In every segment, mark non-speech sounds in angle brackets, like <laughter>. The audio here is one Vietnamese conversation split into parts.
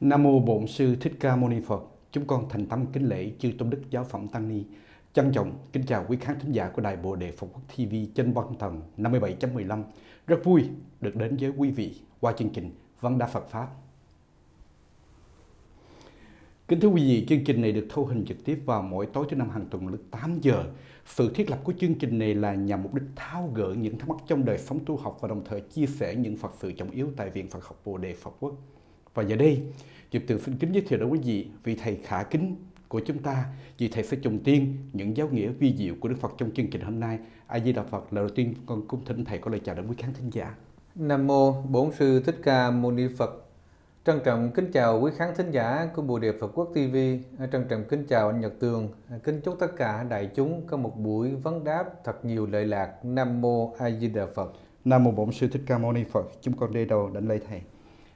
Nam mô Bổn sư Thích Ca Mâu Ni Phật. Chúng con thành tâm kính lễ chư tôn đức giáo phẩm tăng ni. Trân trọng kính chào quý khán thính giả của Đài Bồ Đề Phật Quốc TV trên văn thần 57.15. Rất vui được đến với quý vị qua chương trình Văn Đa Phật Pháp. Kính thưa quý vị, chương trình này được thu hình trực tiếp vào mỗi tối thứ năm hàng tuần lúc 8 giờ. Sự thiết lập của chương trình này là nhằm mục đích tháo gỡ những thắc mắc trong đời sống tu học và đồng thời chia sẻ những Phật sự trọng yếu tại Viện Phật học Bồ Đề Phật Quốc. Và giờ đây, Diệp Từ xin kính giới thiệu đến quý vị vị thầy khả kính của chúng ta, vị thầy sẽ trùng tiên những giáo nghĩa vi diệu của Đức Phật trong chương trình hôm nay. A Di Đà Phật là đầu tiên con cũng thỉnh thầy có lời chào đến quý khán thính giả. Nam mô Bổn sư Thích Ca Mâu Ni Phật. Trân trọng kính chào quý khán thính giả của Bồ Đề Phật Quốc TV. Trân trọng kính chào anh Nhật Tường. Kính chúc tất cả đại chúng có một buổi vấn đáp thật nhiều lợi lạc. Nam mô A Di Đà Phật. Nam mô Bổn sư Thích Ca Mâu Ni Phật. Chúng con đi đầu đảnh lễ thầy.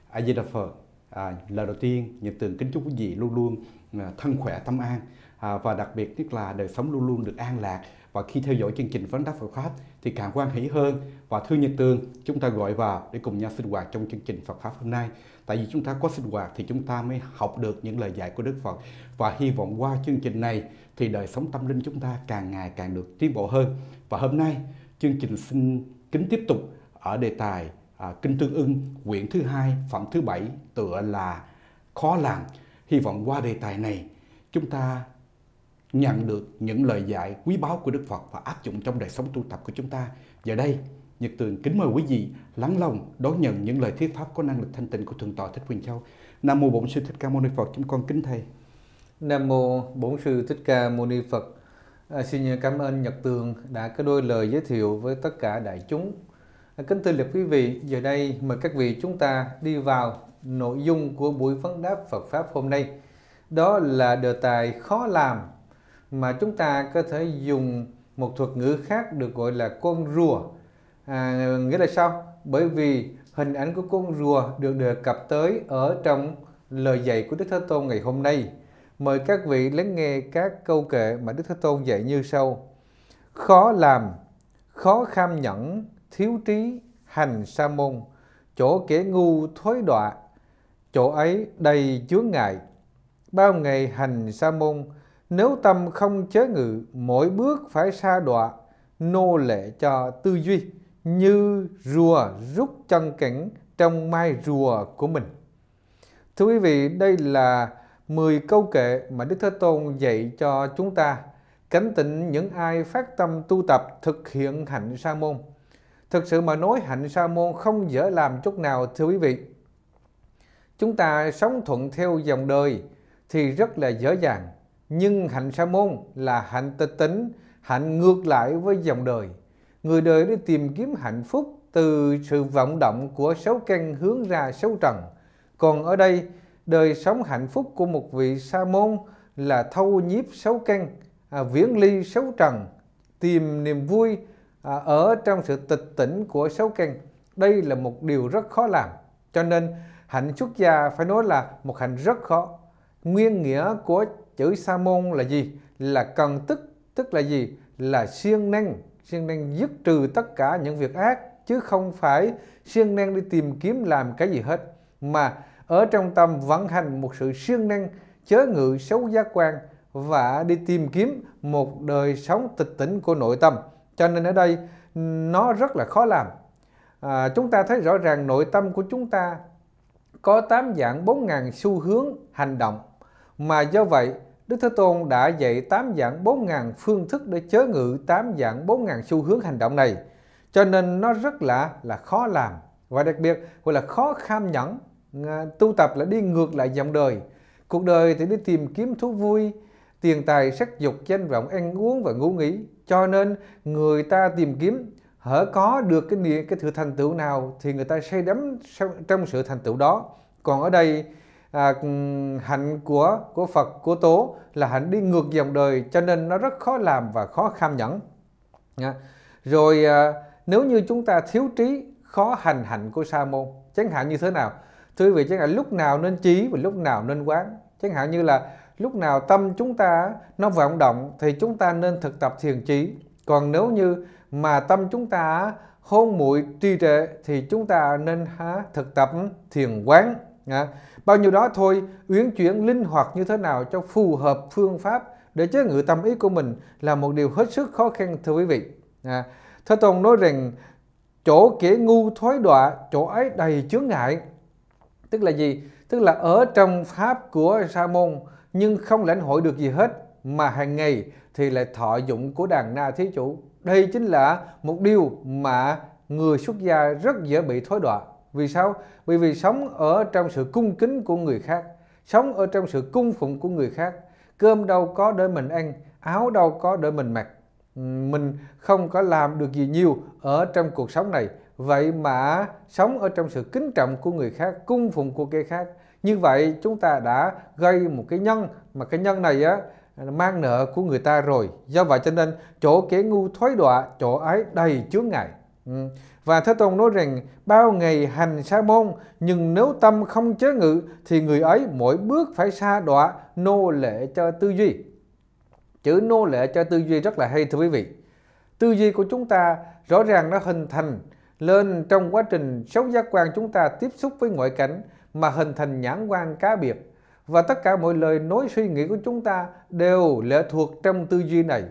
A Di Đà Phật À, lời đầu tiên Nhật tường kính chúc quý vị luôn luôn à, thân khỏe tâm an à, và đặc biệt nhất là đời sống luôn luôn được an lạc và khi theo dõi chương trình vấn đáp Phật pháp thì càng quan hỷ hơn và thưa Nhật tường chúng ta gọi vào để cùng nhau sinh hoạt trong chương trình Phật pháp hôm nay tại vì chúng ta có sinh hoạt thì chúng ta mới học được những lời dạy của Đức Phật và hy vọng qua chương trình này thì đời sống tâm linh chúng ta càng ngày càng được tiến bộ hơn và hôm nay chương trình xin kính tiếp tục ở đề tài à, Kinh Tương Ưng, quyển thứ hai, phẩm thứ bảy tựa là Khó làm. Hy vọng qua đề tài này chúng ta nhận được những lời dạy quý báu của Đức Phật và áp dụng trong đời sống tu tập của chúng ta. Giờ đây, Nhật Tường kính mời quý vị lắng lòng đón nhận những lời thuyết pháp có năng lực thanh tịnh của Thượng tọa Thích Quyền Châu. Nam mô Bổn sư Thích Ca Mâu Ni Phật, chúng con kính thầy. Nam mô Bổn sư Thích Ca Mâu Ni Phật. À, xin cảm ơn Nhật Tường đã có đôi lời giới thiệu với tất cả đại chúng Kính thưa lực quý vị, giờ đây mời các vị chúng ta đi vào nội dung của buổi vấn đáp Phật Pháp hôm nay. Đó là đề tài khó làm mà chúng ta có thể dùng một thuật ngữ khác được gọi là con rùa. À, nghĩa là sao? Bởi vì hình ảnh của con rùa được đề cập tới ở trong lời dạy của Đức Thế Tôn ngày hôm nay. Mời các vị lắng nghe các câu kệ mà Đức Thế Tôn dạy như sau. Khó làm, khó kham nhẫn, thiếu trí, hành sa môn, chỗ kẻ ngu thối đọa, chỗ ấy đầy chướng ngại. Bao ngày hành sa môn, nếu tâm không chế ngự, mỗi bước phải sa đọa, nô lệ cho tư duy, như rùa rút chân cảnh trong mai rùa của mình. Thưa quý vị, đây là 10 câu kệ mà Đức Thế Tôn dạy cho chúng ta. Cảnh tỉnh những ai phát tâm tu tập thực hiện hạnh sa môn. Thực sự mà nói hạnh sa môn không dễ làm chút nào thưa quý vị. Chúng ta sống thuận theo dòng đời thì rất là dễ dàng. Nhưng hạnh sa môn là hạnh tịch tính, hạnh ngược lại với dòng đời. Người đời đi tìm kiếm hạnh phúc từ sự vọng động của sáu căn hướng ra sáu trần. Còn ở đây, đời sống hạnh phúc của một vị sa môn là thâu nhiếp sáu căn, à, viễn ly sáu trần, tìm niềm vui, À, ở trong sự tịch tỉnh của sáu căn đây là một điều rất khó làm cho nên hạnh xuất gia phải nói là một hạnh rất khó nguyên nghĩa của chữ sa môn là gì là cần tức tức là gì là siêng năng siêng năng dứt trừ tất cả những việc ác chứ không phải siêng năng đi tìm kiếm làm cái gì hết mà ở trong tâm vận hành một sự siêng năng chớ ngự xấu giác quan và đi tìm kiếm một đời sống tịch tỉnh của nội tâm cho nên ở đây nó rất là khó làm. À, chúng ta thấy rõ ràng nội tâm của chúng ta có 8 dạng 4 ngàn xu hướng hành động mà do vậy Đức Thế Tôn đã dạy 8 dạng 4 ngàn phương thức để chớ ngự 8 dạng 4 ngàn xu hướng hành động này cho nên nó rất là là khó làm và đặc biệt gọi là khó kham nhẫn à, tu tập là đi ngược lại dòng đời cuộc đời thì đi tìm kiếm thú vui tiền tài sắc dục danh vọng ăn uống và ngủ nghỉ cho nên người ta tìm kiếm hở có được cái cái sự thành tựu nào thì người ta say đắm trong sự thành tựu đó còn ở đây à, hạnh của của Phật của tố là hạnh đi ngược dòng đời cho nên nó rất khó làm và khó kham nhẫn à, rồi à, nếu như chúng ta thiếu trí khó hành hạnh của sa môn chẳng hạn như thế nào thưa quý vị chẳng hạn lúc nào nên trí và lúc nào nên quán chẳng hạn như là lúc nào tâm chúng ta nó vọng động thì chúng ta nên thực tập thiền trí còn nếu như mà tâm chúng ta hôn muội trì trệ thì chúng ta nên há thực tập thiền quán à, bao nhiêu đó thôi uyển chuyển linh hoạt như thế nào cho phù hợp phương pháp để chế ngự tâm ý của mình là một điều hết sức khó khăn thưa quý vị à, thế tôn nói rằng chỗ kẻ ngu thối đọa chỗ ấy đầy chướng ngại tức là gì tức là ở trong pháp của sa môn nhưng không lãnh hội được gì hết mà hàng ngày thì lại thọ dụng của đàn na thí chủ. Đây chính là một điều mà người xuất gia rất dễ bị thối đọa. Vì sao? Bởi vì sống ở trong sự cung kính của người khác, sống ở trong sự cung phụng của người khác, cơm đâu có để mình ăn, áo đâu có để mình mặc. Mình không có làm được gì nhiều ở trong cuộc sống này. Vậy mà sống ở trong sự kính trọng của người khác, cung phụng của kẻ khác như vậy chúng ta đã gây một cái nhân mà cái nhân này á mang nợ của người ta rồi do vậy cho nên chỗ kẻ ngu thoái đọa chỗ ấy đầy chướng ngại ừ. và thế tôn nói rằng bao ngày hành sa môn nhưng nếu tâm không chế ngự thì người ấy mỗi bước phải xa đọa nô lệ cho tư duy chữ nô lệ cho tư duy rất là hay thưa quý vị tư duy của chúng ta rõ ràng nó hình thành lên trong quá trình sống giác quan chúng ta tiếp xúc với ngoại cảnh mà hình thành nhãn quan cá biệt và tất cả mọi lời nói suy nghĩ của chúng ta đều lệ thuộc trong tư duy này.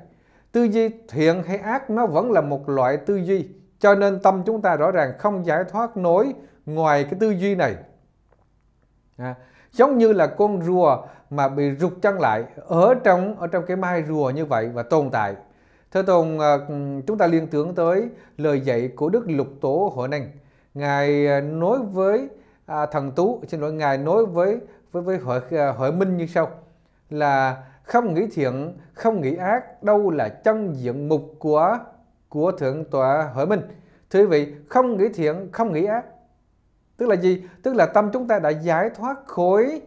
Tư duy thiện hay ác nó vẫn là một loại tư duy, cho nên tâm chúng ta rõ ràng không giải thoát nổi ngoài cái tư duy này. À, giống như là con rùa mà bị rụt chân lại ở trong ở trong cái mai rùa như vậy và tồn tại. Thưa Tùng, à, chúng ta liên tưởng tới lời dạy của Đức Lục Tổ Hội Năng. Ngài à, nói với à, thần tú xin lỗi ngài nói với với với hội à, hội minh như sau là không nghĩ thiện không nghĩ ác đâu là chân diện mục của của thượng tọa hội minh thưa quý vị không nghĩ thiện không nghĩ ác tức là gì tức là tâm chúng ta đã giải thoát khỏi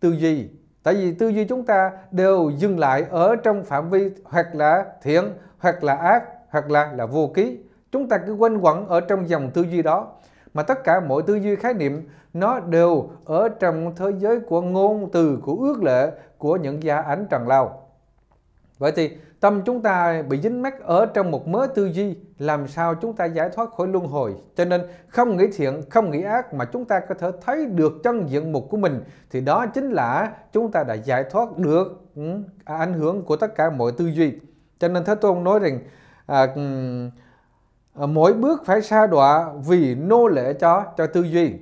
tư duy tại vì tư duy chúng ta đều dừng lại ở trong phạm vi hoặc là thiện hoặc là ác hoặc là là vô ký chúng ta cứ quanh quẩn ở trong dòng tư duy đó mà tất cả mọi tư duy khái niệm nó đều ở trong thế giới của ngôn từ của ước lệ của những gia ánh trần lao vậy thì tâm chúng ta bị dính mắc ở trong một mớ tư duy làm sao chúng ta giải thoát khỏi luân hồi cho nên không nghĩ thiện không nghĩ ác mà chúng ta có thể thấy được chân diện mục của mình thì đó chính là chúng ta đã giải thoát được ừ, ảnh hưởng của tất cả mọi tư duy cho nên thế tôn nói rằng à, Ờ, mỗi bước phải sa đọa vì nô lệ cho cho tư duy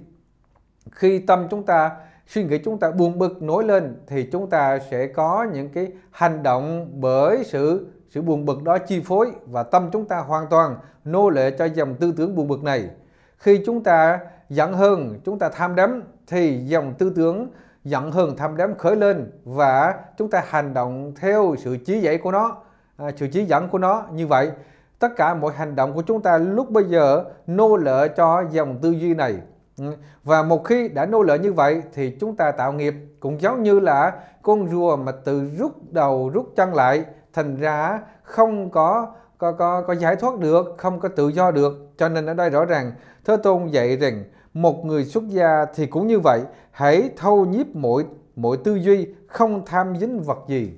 khi tâm chúng ta suy nghĩ chúng ta buồn bực nổi lên thì chúng ta sẽ có những cái hành động bởi sự sự buồn bực đó chi phối và tâm chúng ta hoàn toàn nô lệ cho dòng tư tưởng buồn bực này khi chúng ta giận hơn chúng ta tham đắm thì dòng tư tưởng giận hơn tham đắm khởi lên và chúng ta hành động theo sự chỉ dạy của nó à, sự chỉ dẫn của nó như vậy tất cả mọi hành động của chúng ta lúc bây giờ nô lệ cho dòng tư duy này ừ. và một khi đã nô lệ như vậy thì chúng ta tạo nghiệp cũng giống như là con rùa mà tự rút đầu rút chân lại thành ra không có có, có, có giải thoát được, không có tự do được. Cho nên ở đây rõ ràng Thế Tôn dạy rằng một người xuất gia thì cũng như vậy, hãy thâu nhiếp mỗi mỗi tư duy, không tham dính vật gì.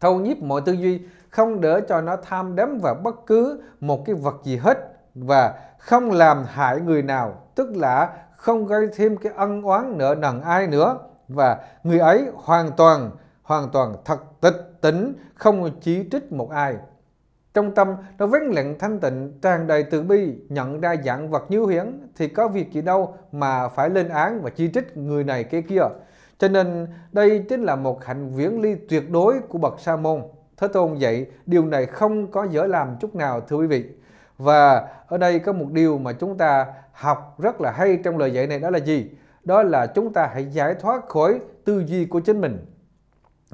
Thâu nhiếp mọi tư duy không để cho nó tham đắm vào bất cứ một cái vật gì hết và không làm hại người nào, tức là không gây thêm cái ân oán nợ nần ai nữa và người ấy hoàn toàn hoàn toàn thật tịch tỉnh không chỉ trích một ai trong tâm nó vén lặng thanh tịnh tràn đầy từ bi nhận ra dạng vật như hiển thì có việc gì đâu mà phải lên án và chỉ trích người này kia kia cho nên đây chính là một hạnh viễn ly tuyệt đối của bậc sa môn Thế Tôn dạy điều này không có dở làm chút nào thưa quý vị. Và ở đây có một điều mà chúng ta học rất là hay trong lời dạy này đó là gì? Đó là chúng ta hãy giải thoát khỏi tư duy của chính mình.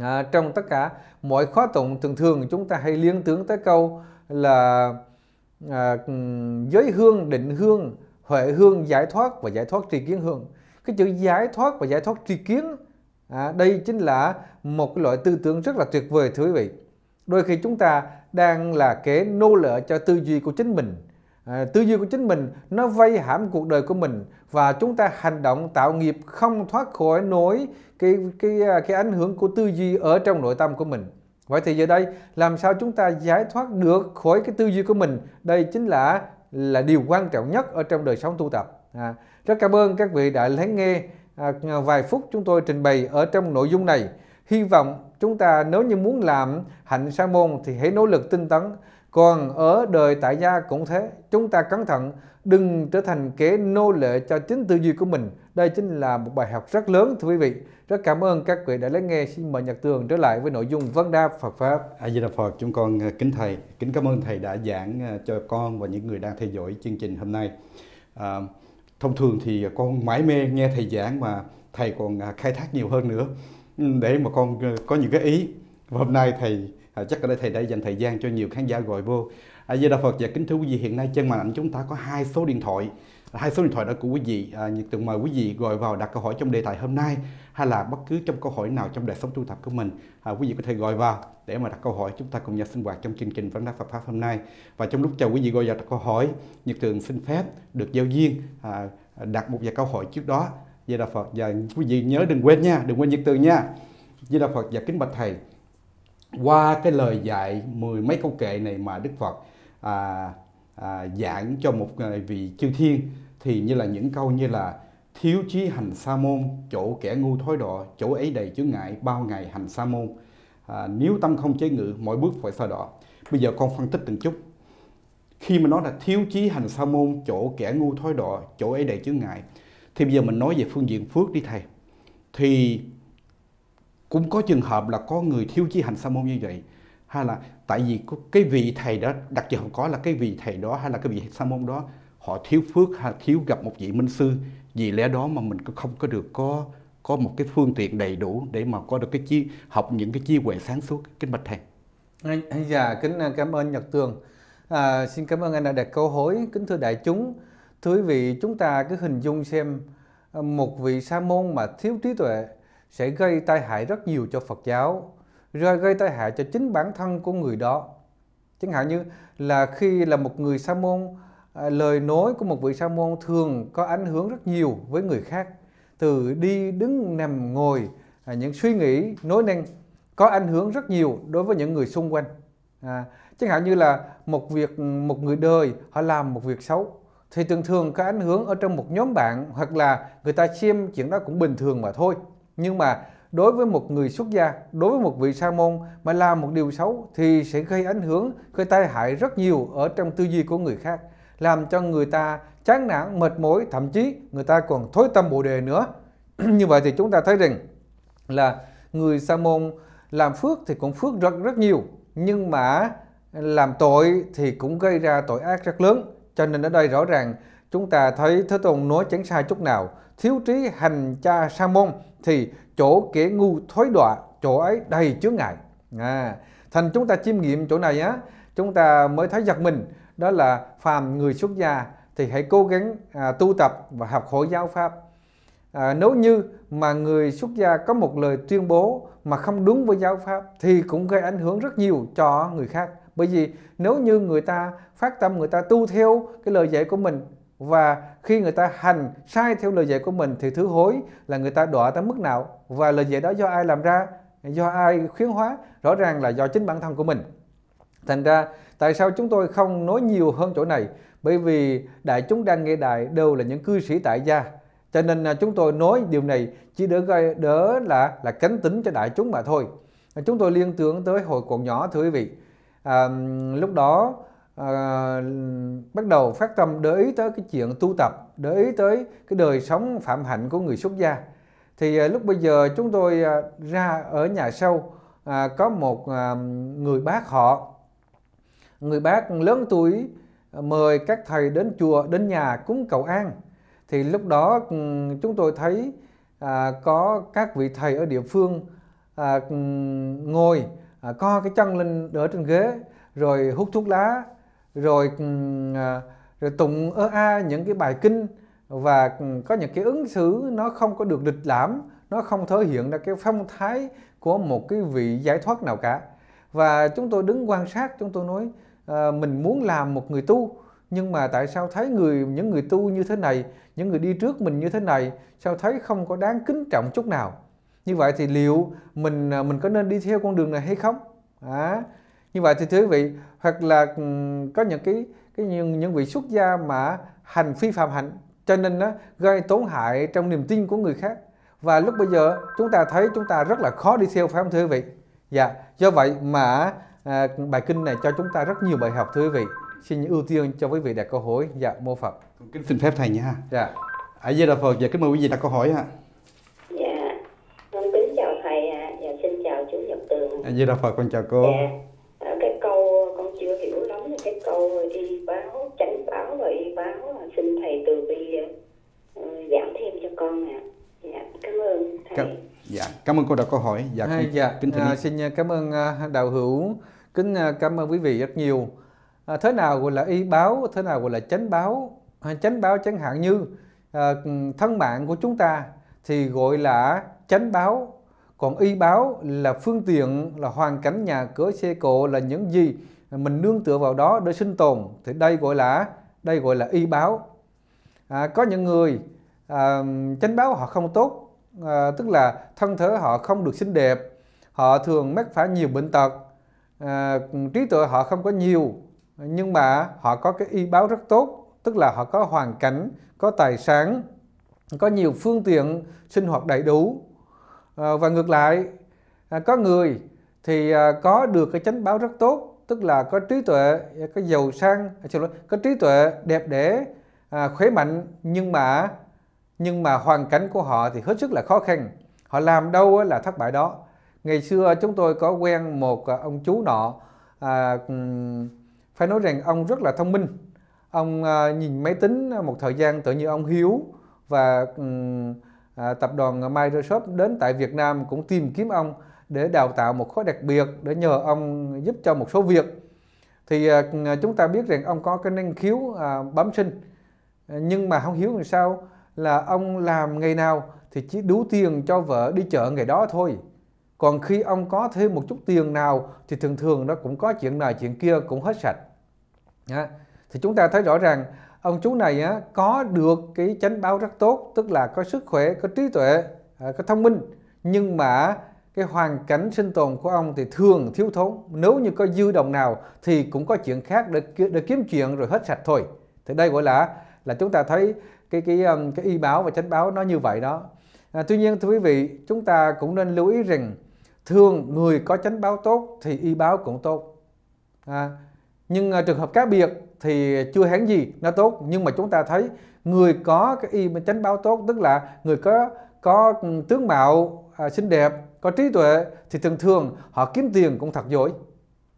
À, trong tất cả mọi khóa tụng thường thường chúng ta hay liên tưởng tới câu là à, giới hương, định hương, huệ hương, giải thoát và giải thoát tri kiến hương. Cái chữ giải thoát và giải thoát tri kiến à, đây chính là một loại tư tưởng rất là tuyệt vời thưa quý vị đôi khi chúng ta đang là kẻ nô lệ cho tư duy của chính mình à, tư duy của chính mình nó vây hãm cuộc đời của mình và chúng ta hành động tạo nghiệp không thoát khỏi nỗi cái cái à, cái ảnh hưởng của tư duy ở trong nội tâm của mình vậy thì giờ đây làm sao chúng ta giải thoát được khỏi cái tư duy của mình đây chính là là điều quan trọng nhất ở trong đời sống tu tập à, rất cảm ơn các vị đã lắng nghe à, vài phút chúng tôi trình bày ở trong nội dung này hy vọng chúng ta nếu như muốn làm hạnh sa môn thì hãy nỗ lực tinh tấn còn ở đời tại gia cũng thế chúng ta cẩn thận đừng trở thành kẻ nô lệ cho chính tư duy của mình đây chính là một bài học rất lớn thưa quý vị rất cảm ơn các vị đã lắng nghe xin mời nhật tường trở lại với nội dung vấn đáp phật pháp a di đà phật chúng con ờ, kính thầy kính cảm ơn thầy đã giảng ờ, cho con và những người đang theo dõi chương trình hôm nay à, thông thường thì con mãi mê nghe thầy giảng mà thầy còn khai thác nhiều hơn nữa để mà con ờ, có những cái ý và hôm nay thầy à, chắc ở đây thầy đã dành thời gian cho nhiều khán giả gọi vô à, Di Đà Phật và kính thưa quý vị hiện nay trên màn ảnh chúng ta có hai số điện thoại hai số điện thoại đó của quý vị à, nhiệt tình mời quý vị gọi vào đặt câu hỏi trong đề tài hôm nay hay là bất cứ trong câu hỏi nào trong đời sống tu tập của mình à, quý vị có thể gọi vào để mà đặt câu hỏi chúng ta cùng nhau sinh hoạt trong chương trình vấn đáp Phật pháp hôm nay và trong lúc chờ quý vị gọi vào đặt câu hỏi nhiệt tình xin phép được giao duyên à, đặt một vài câu hỏi trước đó Di Đà Phật và quý vị nhớ đừng quên nha đừng quên nhiệt từ nha Di Đà Phật và kính bạch thầy qua cái lời dạy mười mấy câu kệ này mà Đức Phật à, à, giảng cho một à, vị chư thiên thì như là những câu như là thiếu chí hành sa môn chỗ kẻ ngu thối đọ chỗ ấy đầy chướng ngại bao ngày hành sa môn à, nếu tâm không chế ngự mọi bước phải sa đọ bây giờ con phân tích từng chút khi mà nói là thiếu chí hành sa môn chỗ kẻ ngu thối đọ chỗ ấy đầy chướng ngại thì bây giờ mình nói về phương diện phước đi thầy thì cũng có trường hợp là có người thiếu chí hành sa môn như vậy hay là tại vì cái vị thầy đó đặc biệt không có là cái vị thầy đó hay là cái vị sa môn đó họ thiếu phước hay thiếu gặp một vị minh sư vì lẽ đó mà mình không có được có có một cái phương tiện đầy đủ để mà có được cái chi học những cái chi huệ sáng suốt kính bạch thầy dạ kính à, cảm ơn nhật tường à, xin cảm ơn anh đã đặt câu hỏi kính thưa đại chúng Thưa quý vị, chúng ta cứ hình dung xem ờ, một vị sa môn mà thiếu trí tuệ sẽ gây tai hại rất nhiều cho Phật giáo, rồi gây tai hại cho chính bản thân của người đó. Chẳng hạn như là khi là một người sa môn, ờ, lời nói của một vị sa môn thường có ảnh hưởng rất nhiều với người khác. Từ đi, đứng, nằm, ngồi, à, những suy nghĩ, nói năng có ảnh hưởng rất nhiều đối với những người xung quanh. À, chẳng hạn như là một việc một người đời họ làm một việc xấu thì thường thường cái ảnh hưởng ở trong một nhóm bạn hoặc là người ta xem chuyện đó cũng bình thường mà thôi nhưng mà đối với một người xuất gia đối với một vị sa môn mà làm một điều xấu thì sẽ gây ảnh hưởng gây tai hại rất nhiều ở trong tư duy của người khác làm cho người ta chán nản mệt mỏi thậm chí người ta còn thối tâm bồ đề nữa <clears throat> như vậy thì chúng ta thấy rằng là người sa môn làm phước thì cũng phước rất rất nhiều nhưng mà làm tội thì cũng gây ra tội ác rất lớn cho nên ở đây rõ ràng chúng ta thấy Thế Tôn nói chẳng sai chút nào. Thiếu trí hành cha sa môn thì chỗ kẻ ngu thối đọa, chỗ ấy đầy chướng ngại. À, thành chúng ta chiêm nghiệm chỗ này á, chúng ta mới thấy giật mình. Đó là phàm người xuất gia thì hãy cố gắng à, tu tập và học hỏi giáo pháp. À, nếu như mà người xuất gia có một lời tuyên bố mà không đúng với giáo pháp thì cũng gây ảnh hưởng rất nhiều cho người khác. Bởi vì nếu như người ta phát tâm người ta tu theo cái lời dạy của mình và khi người ta hành sai theo lời dạy của mình thì thứ hối là người ta đọa tới mức nào và lời dạy đó do ai làm ra do ai khuyến hóa rõ ràng là do chính bản thân của mình thành ra tại sao chúng tôi không nói nhiều hơn chỗ này bởi vì đại chúng đang nghe đại đều là những cư sĩ tại gia cho nên à, chúng tôi nói điều này chỉ đỡ gây đỡ là là cánh tính cho đại chúng mà thôi chúng tôi liên tưởng tới hồi còn nhỏ thưa quý vị à, lúc đó à, bắt đầu phát tâm để ý tới cái chuyện tu tập để ý tới cái đời sống phạm hạnh của người xuất gia thì à, lúc bây giờ chúng tôi à, ra ở nhà sâu à, có một à, người bác họ người bác lớn tuổi à, mời các thầy đến chùa đến nhà cúng cầu an thì lúc đó ừ, chúng tôi thấy à, có các vị thầy ở địa phương à, ừ, ngồi à, co cái chân lên đỡ trên ghế rồi hút thuốc lá rồi ừ, à, rồi tụng ơ a những cái bài kinh và ừ, có những cái ứng xử nó không có được lịch lãm nó không thể hiện ra cái phong thái của một cái vị giải thoát nào cả và chúng tôi đứng quan sát chúng tôi nói à, mình muốn làm một người tu nhưng mà tại sao thấy người những người tu như thế này những người đi trước mình như thế này sao thấy không có đáng kính trọng chút nào như vậy thì liệu mình à, mình có nên đi theo con đường này hay không à, như vậy thì thưa quý vị hoặc là có những cái cái những những vị xuất gia mà hành phi phạm hạnh cho nên nó gây tổn hại trong niềm tin của người khác và lúc bây giờ chúng ta thấy chúng ta rất là khó đi theo phải không thưa quý vị dạ do vậy mà à, bài kinh này cho chúng ta rất nhiều bài học thưa quý vị xin ưu tiên cho quý vị đặt câu hỏi dạ mô phật kính xin phép thầy nha dạ ở dưới đà phật và dạ, kính mời quý vị đặt câu hỏi ạ dạ con kính chào thầy ạ à. dạ xin chào chú nhật tường ở dưới đà phật con chào cô dạ Vâng, dạ. dạ cảm ơn thầy cảm, dạ cảm ơn cô đã câu hỏi dạ, à, dạ kính thưa à, xin à, cảm ơn à, đạo hữu kính à, cảm ơn quý vị rất nhiều à, thế nào gọi là y báo thế nào gọi là chánh báo chánh báo chẳng hạn như à, thân mạng của chúng ta thì gọi là chánh báo còn y báo là phương tiện là hoàn cảnh nhà cửa xe cộ là những gì mình nương tựa vào đó để sinh tồn thì đây gọi là đây gọi là y báo à, có những người uh, chánh báo họ không tốt uh, tức là thân thể họ không được xinh đẹp họ thường mắc phải nhiều bệnh tật uh, trí tuệ họ không có nhiều nhưng mà họ có cái y báo rất tốt tức là họ có hoàn cảnh có tài sản có nhiều phương tiện sinh hoạt đầy đủ uh, và ngược lại uh, có người thì uh, có được cái chánh báo rất tốt tức là có trí tuệ có giàu sang à, có trí tuệ đẹp đẽ à, khỏe mạnh nhưng mà nhưng mà hoàn cảnh của họ thì hết sức là khó khăn họ làm đâu là thất bại đó ngày xưa chúng tôi có quen một à, ông chú nọ à, phải nói rằng ông rất là thông minh ông à, nhìn máy tính à, một thời gian tự như ông hiếu và à, tập đoàn Microsoft đến tại Việt Nam cũng tìm kiếm ông để đào tạo một khóa đặc biệt để nhờ ông giúp cho một số việc thì à, à chúng ta biết rằng ông có cái năng khiếu à, bẩm sinh nhưng mà không hiếu làm sao là ông làm ngày nào thì chỉ đủ tiền cho vợ đi chợ ngày đó thôi. Còn khi ông có thêm một chút tiền nào thì thường thường nó cũng có chuyện này chuyện kia cũng hết sạch. thì chúng ta thấy rõ ràng ông chú này á, có được cái chánh báo rất tốt, tức là có sức khỏe, có trí tuệ, à, có thông minh. Nhưng mà cái hoàn cảnh sinh tồn của ông thì thường thiếu thốn. Nếu như có dư đồng nào thì cũng có chuyện khác để, để kiếm chuyện rồi hết sạch thôi. Thì đây gọi là là chúng ta thấy cái cái um, cái y báo và chánh báo nó như vậy đó à, tuy nhiên thưa quý vị chúng ta cũng nên lưu ý rằng thường người có chánh báo tốt thì y báo cũng tốt à, nhưng à, trường hợp cá biệt thì chưa hẳn gì nó tốt nhưng mà chúng ta thấy người có cái y chánh báo tốt tức là người có có ừ, tướng mạo à, xinh đẹp có trí tuệ thì thường thường họ kiếm tiền cũng thật giỏi.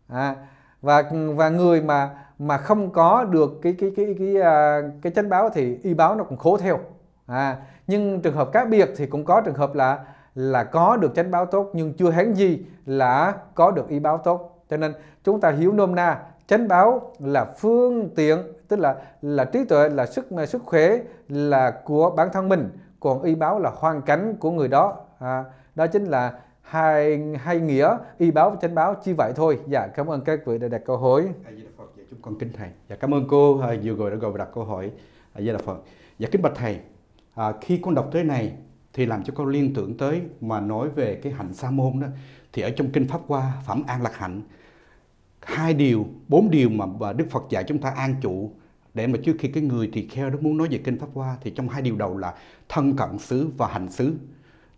à, và và người mà mà không có được cái cái cái cái cái, à, cái chánh báo thì y báo nó cũng khố theo à, nhưng trường hợp cá biệt thì cũng có trường hợp là là có được chánh báo tốt nhưng chưa hẳn gì là có được y báo tốt cho nên chúng ta hiểu nôm na chánh báo là phương tiện tức là là trí tuệ là sức sức khỏe là của bản thân mình còn y báo là hoàn cảnh của người đó à, đó chính là hai hai nghĩa y báo và chánh báo chỉ vậy thôi dạ cảm ơn các vị đã đặt câu hỏi à, con kính thầy và dạ, cảm ơn cô à, vừa rồi đã gọi và đặt câu hỏi à, với là phật và dạ, kính bạch thầy à, khi con đọc tới này thì làm cho con liên tưởng tới mà nói về cái hạnh sa môn đó thì ở trong kinh pháp hoa phẩm an lạc hạnh hai điều bốn điều mà đức phật dạy chúng ta an trụ để mà trước khi cái người thì kheo đó muốn nói về kinh pháp hoa thì trong hai điều đầu là thân cận xứ và hành xứ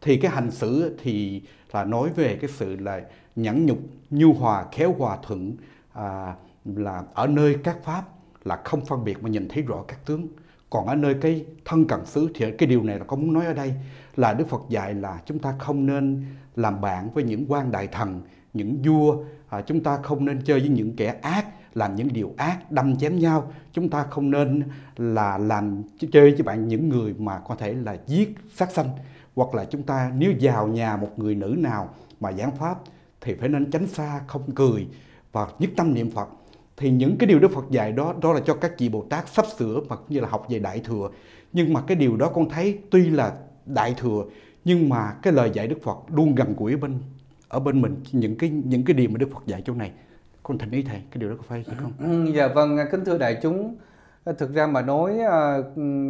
thì cái hành xử thì là nói về cái sự là nhẫn nhục nhu hòa khéo hòa thuận à, là ở nơi các pháp là không phân biệt mà nhìn thấy rõ các tướng còn ở nơi cái thân cận xứ thì cái điều này là con muốn nói ở đây là Đức Phật dạy là chúng ta không nên làm bạn với những quan đại thần, những vua, à, chúng ta không nên chơi với những kẻ ác, làm những điều ác, đâm chém nhau, chúng ta không nên là làm chơi với bạn những người mà có thể là giết, sát sanh, hoặc là chúng ta nếu vào nhà một người nữ nào mà giảng pháp thì phải nên tránh xa, không cười và nhất tâm niệm Phật thì những cái điều Đức Phật dạy đó đó là cho các vị Bồ Tát sắp sửa mà cũng như là học về Đại Thừa nhưng mà cái điều đó con thấy tuy là Đại Thừa nhưng mà cái lời dạy Đức Phật luôn gần gũi bên ở bên mình những cái những cái điều mà Đức Phật dạy chỗ này con thành ý thầy cái điều đó có phải không? Ừ, dạ vâng kính thưa đại chúng thực ra mà nói à,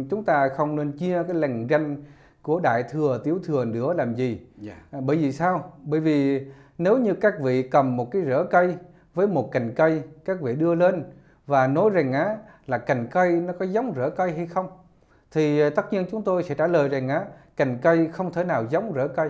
chúng ta không nên chia cái lằn ranh của đại thừa tiểu thừa nữa làm gì? Dạ. À, bởi vì sao? Bởi vì nếu như các vị cầm một cái rễ cây với một cành cây các vị đưa lên và nói rằng á là cành cây nó có giống rễ cây hay không thì ờ, tất nhiên chúng tôi sẽ trả lời rằng á cành cây không thể nào giống rễ cây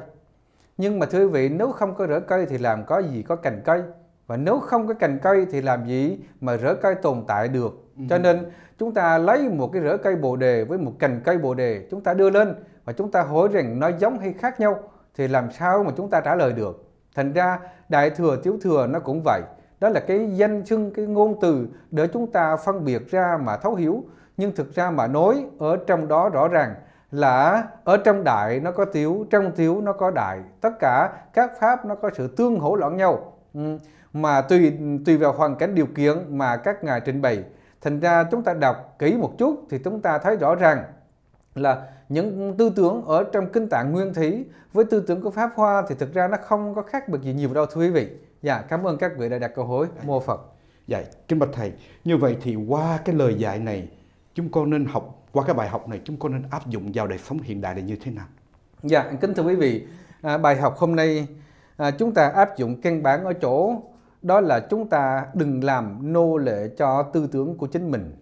nhưng mà thưa quý vị nếu không có rễ cây thì làm có gì có cành cây và nếu không có cành cây thì làm gì mà rễ cây tồn tại được ừ. cho nên chúng ta lấy một cái rễ cây bồ đề với một cành cây bồ đề chúng ta đưa lên và chúng ta hỏi rằng nó giống hay khác nhau thì làm sao mà chúng ta trả lời được thành ra đại thừa tiểu thừa nó cũng vậy đó là cái danh xưng cái ngôn từ để chúng ta phân biệt ra mà thấu hiểu nhưng thực ra mà nói ở trong đó rõ ràng là ở trong đại nó có tiểu trong tiểu nó có đại tất cả các pháp nó có sự tương hỗ lẫn nhau ừ, mà tùy tùy vào hoàn cảnh điều kiện mà các ngài trình bày thành ra chúng ta đọc kỹ một chút thì chúng ta thấy rõ ràng là những tư tưởng ở trong kinh tạng nguyên thủy với tư tưởng của pháp hoa thì thực ra nó không có khác biệt gì nhiều đâu thưa quý vị Dạ, cảm ơn các vị đã đặt câu hỏi dạ. mô Phật. Dạ, kính bạch thầy, như vậy thì qua cái lời dạy này, chúng con nên học qua cái bài học này chúng con nên áp dụng vào đời sống hiện đại là như thế nào? Dạ, kính thưa quý vị, à, bài học hôm nay à, chúng ta áp dụng căn bản ở chỗ đó là chúng ta đừng làm nô lệ cho tư tưởng của chính mình.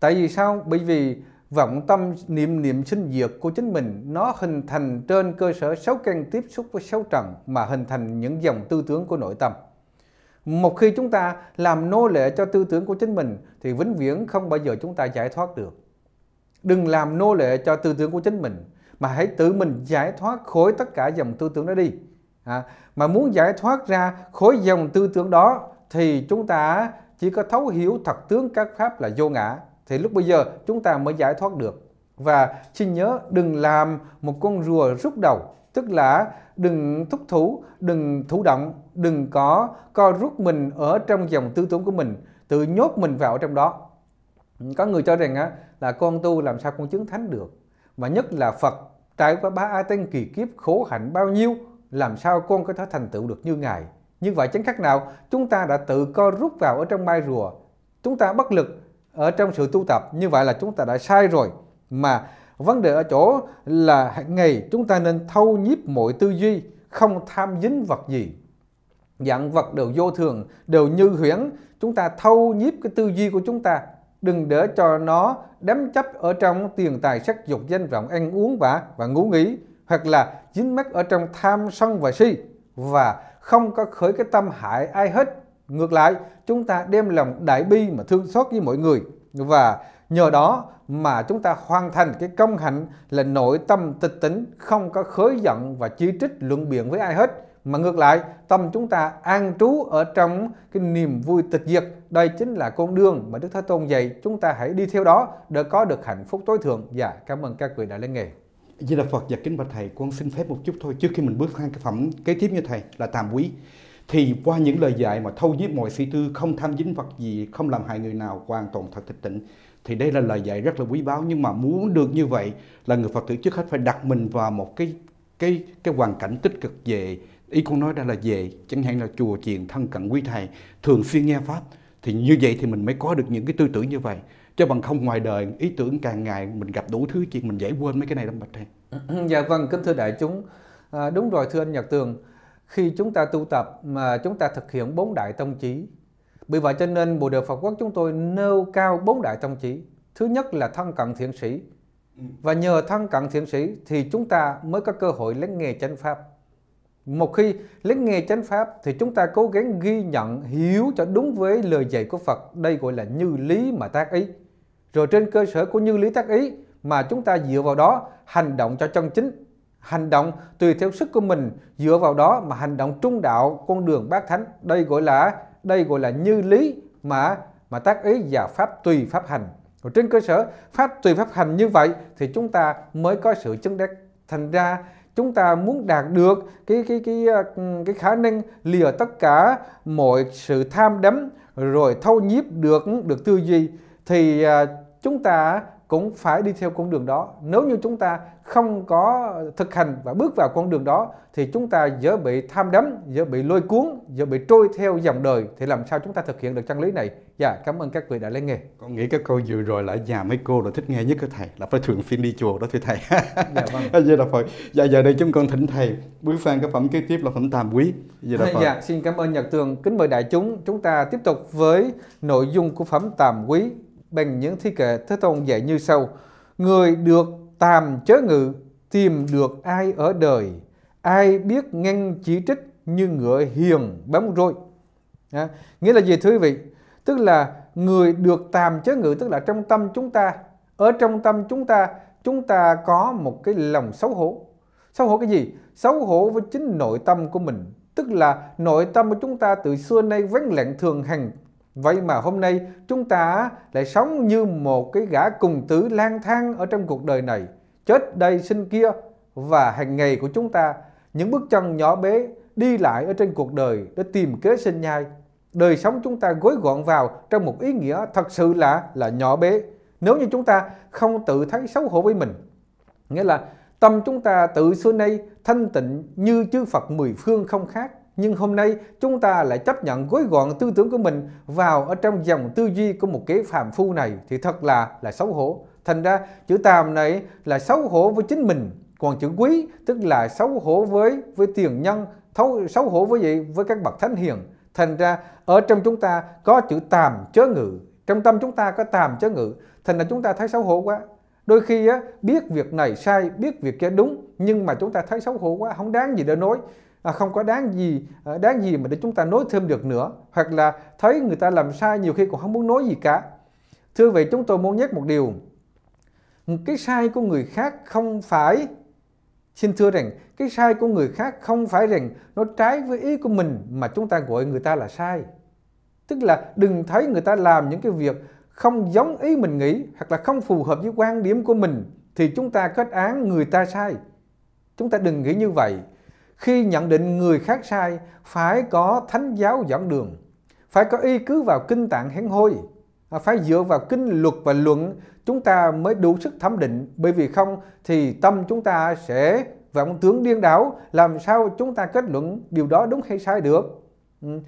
Tại vì sao? Bởi vì vọng tâm niệm niệm sinh diệt của chính mình nó hình thành trên cơ sở sáu căn tiếp xúc với sáu trần mà hình thành những dòng tư tưởng của nội tâm một khi chúng ta làm nô lệ cho tư tưởng của chính mình thì vĩnh viễn không bao giờ chúng ta giải thoát được đừng làm nô lệ cho tư tưởng của chính mình mà hãy tự mình giải thoát khối tất cả dòng tư tưởng đó đi à, mà muốn giải thoát ra khối dòng tư tưởng đó thì chúng ta chỉ có thấu hiểu thật tướng các pháp là vô ngã thì lúc bây giờ chúng ta mới giải thoát được và xin nhớ đừng làm một con rùa rút đầu tức là đừng thúc thủ đừng thủ động đừng có co rút mình ở trong dòng tư tưởng của mình tự nhốt mình vào trong đó có người cho rằng á, là con tu làm sao con chứng thánh được và nhất là phật trải qua ba a tên kỳ kiếp khổ hạnh bao nhiêu làm sao con có thể thành tựu được như ngài như vậy chẳng khác nào chúng ta đã tự co rút vào ở trong mai rùa chúng ta bất lực ở trong sự tu tập như vậy là chúng ta đã sai rồi mà vấn đề ở chỗ là hàng ngày chúng ta nên thâu nhiếp mọi tư duy không tham dính vật gì dạng vật đều vô thường đều như huyễn chúng ta thâu nhiếp cái tư duy của chúng ta đừng để cho nó đắm chấp ở trong tiền tài sắc dục danh vọng ăn uống và và ngủ nghỉ hoặc là dính mắc ở trong tham sân và si và không có khởi cái tâm hại ai hết Ngược lại, chúng ta đem lòng đại bi mà thương xót với mọi người và nhờ đó mà chúng ta hoàn thành cái công hạnh là nội tâm tịch tĩnh, không có khới giận và chỉ trích luận biện với ai hết. Mà ngược lại, tâm chúng ta an trú ở trong cái niềm vui tịch diệt. Đây chính là con đường mà Đức Thế Tôn dạy. Chúng ta hãy đi theo đó để có được hạnh phúc tối thượng. Và cảm ơn các vị đã lắng nghe. Di Đà Phật và kính bạch thầy, con xin phép một chút thôi trước khi mình bước sang cái phẩm kế tiếp như thầy là tam quý thì qua những lời dạy mà thâu nhiếp mọi sĩ tư không tham dính vật gì không làm hại người nào hoàn toàn thật thịch tịnh thì đây là lời dạy rất là quý báu nhưng mà muốn được như vậy là người phật tử trước hết phải đặt mình vào một cái cái cái hoàn cảnh tích cực về ý con nói ra là về chẳng hạn là chùa chiền thân cận quý thầy thường xuyên nghe pháp thì như vậy thì mình mới có được những cái tư tưởng như vậy cho bằng không ngoài đời ý tưởng càng ngày mình gặp đủ thứ chuyện mình dễ quên mấy cái này lắm bạch thầy ừ, ừ, dạ vâng kính thưa đại chúng à, đúng rồi thưa anh nhật tường khi chúng ta tu tập mà chúng ta thực hiện bốn đại tông chí. Bởi vậy cho nên Bồ Đề Phật Quốc chúng tôi nêu cao bốn đại tông chí. Thứ nhất là thân cận thiện sĩ. Ừ. Và nhờ thân cận thiện sĩ thì chúng ta mới có cơ hội lắng nghề chánh pháp. Một khi lắng nghề chánh pháp thì chúng ta cố gắng ghi nhận, hiểu cho đúng với lời dạy của Phật. Đây gọi là như lý mà tác ý. Rồi trên cơ sở của như lý tác ý mà chúng ta dựa vào đó hành động cho chân chính hành động tùy theo sức của mình dựa vào đó mà hành động trung đạo con đường bác thánh đây gọi là đây gọi là như lý mà mà tác ý và pháp tùy pháp hành rồi trên cơ sở pháp tùy pháp hành như vậy thì chúng ta mới có sự chứng đắc thành ra chúng ta muốn đạt được cái cái cái ờ, cái khả năng lìa tất cả mọi sự tham đắm rồi thâu nhiếp được được tư duy thì ờ, chúng ta cũng phải đi theo con đường đó nếu như chúng ta không có thực hành và bước vào con đường đó thì chúng ta dễ bị tham đắm dễ bị lôi cuốn dễ bị trôi theo dòng đời thì làm sao chúng ta thực hiện được chân lý này dạ cảm ơn các vị đã lắng nghe con nghĩ các câu vừa rồi là nhà mấy cô là thích nghe nhất của thầy là phải thường xuyên đi chùa đó thưa thầy <laughs> dạ vâng vậy là phải dạ giờ đây chúng con thỉnh thầy bước sang cái phẩm kế tiếp là phẩm tam quý <laughs> dạ, dạ xin cảm ơn nhật tường kính mời đại chúng chúng ta tiếp tục với nội dung của phẩm tam quý bằng những thi kệ Thế tông dạy như sau. Người được tàm chớ ngự, tìm được ai ở đời, ai biết ngăn chỉ trích như ngựa hiền bám roi. À, nghĩa là gì thưa quý vị? Tức là người được tàm chớ ngự, tức là trong tâm chúng ta, ở trong tâm chúng ta, chúng ta có một cái lòng xấu hổ. Xấu hổ cái gì? Xấu hổ với chính nội tâm của mình. Tức là nội tâm của chúng ta từ xưa nay vắng lặng thường hằng Vậy mà hôm nay chúng ta lại sống như một cái gã cùng tử lang thang ở trong cuộc đời này, chết đây sinh kia và hàng ngày của chúng ta, những bước chân nhỏ bé đi lại ở trên cuộc đời để tìm kế sinh nhai. Đời sống chúng ta gối gọn vào trong một ý nghĩa thật sự là là nhỏ bé. Nếu như chúng ta không tự thấy xấu hổ với mình, nghĩa là tâm chúng ta tự xưa nay thanh tịnh như chư Phật mười phương không khác nhưng hôm nay chúng ta lại chấp nhận gói gọn tư tưởng của mình vào ở trong dòng tư duy của một cái phàm phu này thì thật là là xấu hổ. Thành ra chữ tàm này là xấu hổ với chính mình, còn chữ quý tức là xấu hổ với với tiền nhân, thấu, xấu hổ với gì với các bậc thánh hiền. Thành ra ở trong chúng ta có chữ tàm chớ ngự, trong tâm chúng ta có tàm chớ ngự, thành ra chúng ta thấy xấu hổ quá. Đôi khi á, biết việc này sai, biết việc kia đúng, nhưng mà chúng ta thấy xấu hổ quá, không đáng gì để nói à, không có đáng gì à, đáng gì mà để chúng ta nói thêm được nữa hoặc là thấy người ta làm sai nhiều khi cũng không muốn nói gì cả thưa vậy chúng tôi muốn nhắc một điều cái sai của người khác không phải xin thưa rằng cái sai của người khác không phải rằng nó trái với ý của mình mà chúng ta gọi người ta là sai tức là đừng thấy người ta làm những cái việc không giống ý mình nghĩ hoặc là không phù hợp với quan điểm của mình thì chúng ta kết án người ta sai chúng ta đừng nghĩ như vậy khi nhận định người khác sai phải có thánh giáo dẫn đường phải có y cứ vào kinh tạng hén hôi phải dựa vào kinh luật và luận chúng ta mới đủ sức thẩm định bởi vì không thì tâm chúng ta sẽ vọng tướng điên đảo làm sao chúng ta kết luận điều đó đúng hay sai được ừ.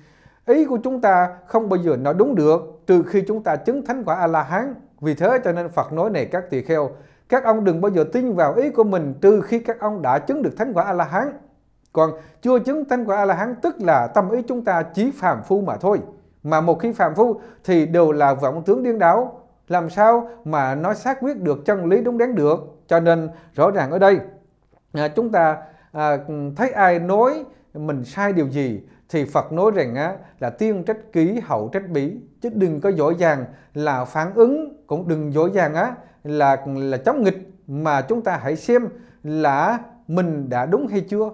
ý của chúng ta không bao giờ nói đúng được trừ khi chúng ta chứng thánh quả a la hán vì thế cho nên phật nói này các tỳ kheo các ông đừng bao giờ tin vào ý của mình trừ khi các ông đã chứng được thánh quả a la hán còn chưa chứng tánh quả A-la-hán tức là tâm ý chúng ta chỉ phàm phu mà thôi. Mà một khi phàm phu thì đều là vọng tướng điên đảo. Làm sao mà nó xác quyết được chân lý đúng đắn được. Cho nên rõ ràng ở đây à, chúng ta à, thấy ai nói mình sai điều gì thì Phật nói rằng á, là tiên trách ký hậu trách bỉ chứ đừng có dỗ dàng là phản ứng cũng đừng dỗ dàng á là là chống nghịch mà chúng ta hãy xem là mình đã đúng hay chưa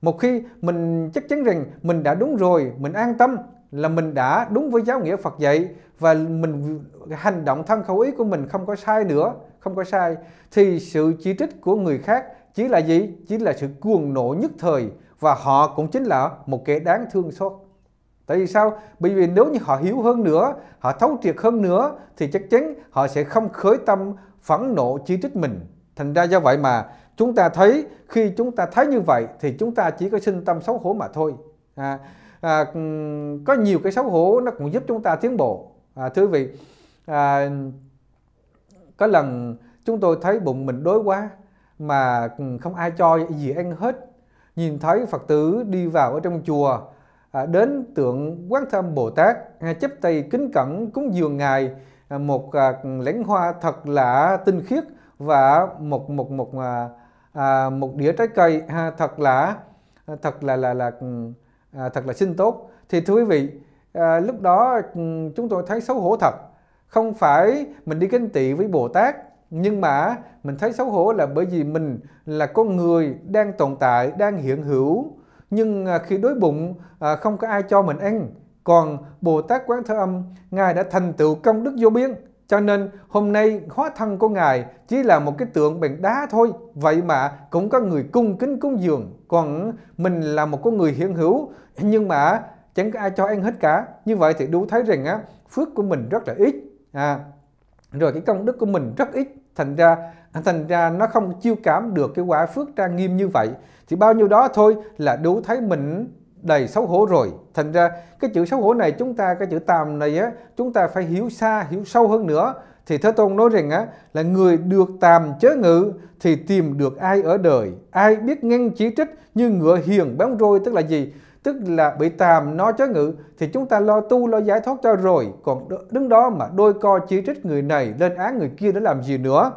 một khi mình chắc chắn rằng mình đã đúng rồi mình an tâm là mình đã đúng với giáo nghĩa phật dạy và mình hành động thân khẩu ý của mình không có sai nữa không có sai thì sự chỉ trích của người khác chỉ là gì chỉ là sự cuồng nộ nhất thời và họ cũng chính là một kẻ đáng thương xót tại vì sao bởi vì nếu như họ hiểu hơn nữa họ thấu triệt hơn nữa thì chắc chắn họ sẽ không khởi tâm phẫn nộ chỉ trích mình thành ra do vậy mà chúng ta thấy khi chúng ta thấy như vậy thì chúng ta chỉ có sinh tâm xấu hổ mà thôi à, à, có nhiều cái xấu hổ nó cũng giúp chúng ta tiến bộ à, thưa vị à, có lần chúng tôi thấy bụng mình đói quá mà không ai cho gì ăn hết nhìn thấy phật tử đi vào ở trong chùa à, đến tượng quán thâm bồ tát à, chấp tay kính cẩn cúng dường ngài à, một à, lẻn hoa thật là tinh khiết và một một một à, à, một đĩa trái cây ha, thật là à, thật là là là ừ, à, thật là xinh tốt thì thưa quý vị à, lúc đó ừ, chúng tôi thấy xấu hổ thật không phải mình đi kinh tị với bồ tát nhưng mà mình thấy xấu hổ là bởi vì mình là con người đang tồn tại đang hiện hữu nhưng à, khi đối bụng à, không có ai cho mình ăn còn bồ tát quán thơ âm ngài đã thành tựu công đức vô biên cho nên hôm nay hóa thân của Ngài chỉ là một cái tượng bằng đá thôi. Vậy mà cũng có người cung kính cúng dường. Còn mình là một con người hiện hữu nhưng mà chẳng có ai cho ăn hết cả. Như vậy thì đủ thấy rằng á, phước của mình rất là ít. À, rồi cái công đức của mình rất ít. Thành ra thành ra nó không chiêu cảm được cái quả phước trang nghiêm như vậy. Thì bao nhiêu đó thôi là đủ thấy mình đầy xấu hổ rồi thành ra cái chữ xấu hổ này chúng ta cái chữ tàm này á chúng ta phải hiểu xa hiểu sâu hơn nữa thì thế tôn nói rằng á là người được tàm chớ ngự thì tìm được ai ở đời ai biết ngăn chỉ trích như ngựa hiền bám rôi tức là gì tức là bị tàm nó chớ ngự thì chúng ta lo tu lo giải thoát cho rồi còn đứng đó mà đôi co chỉ trích người này lên án người kia để làm gì nữa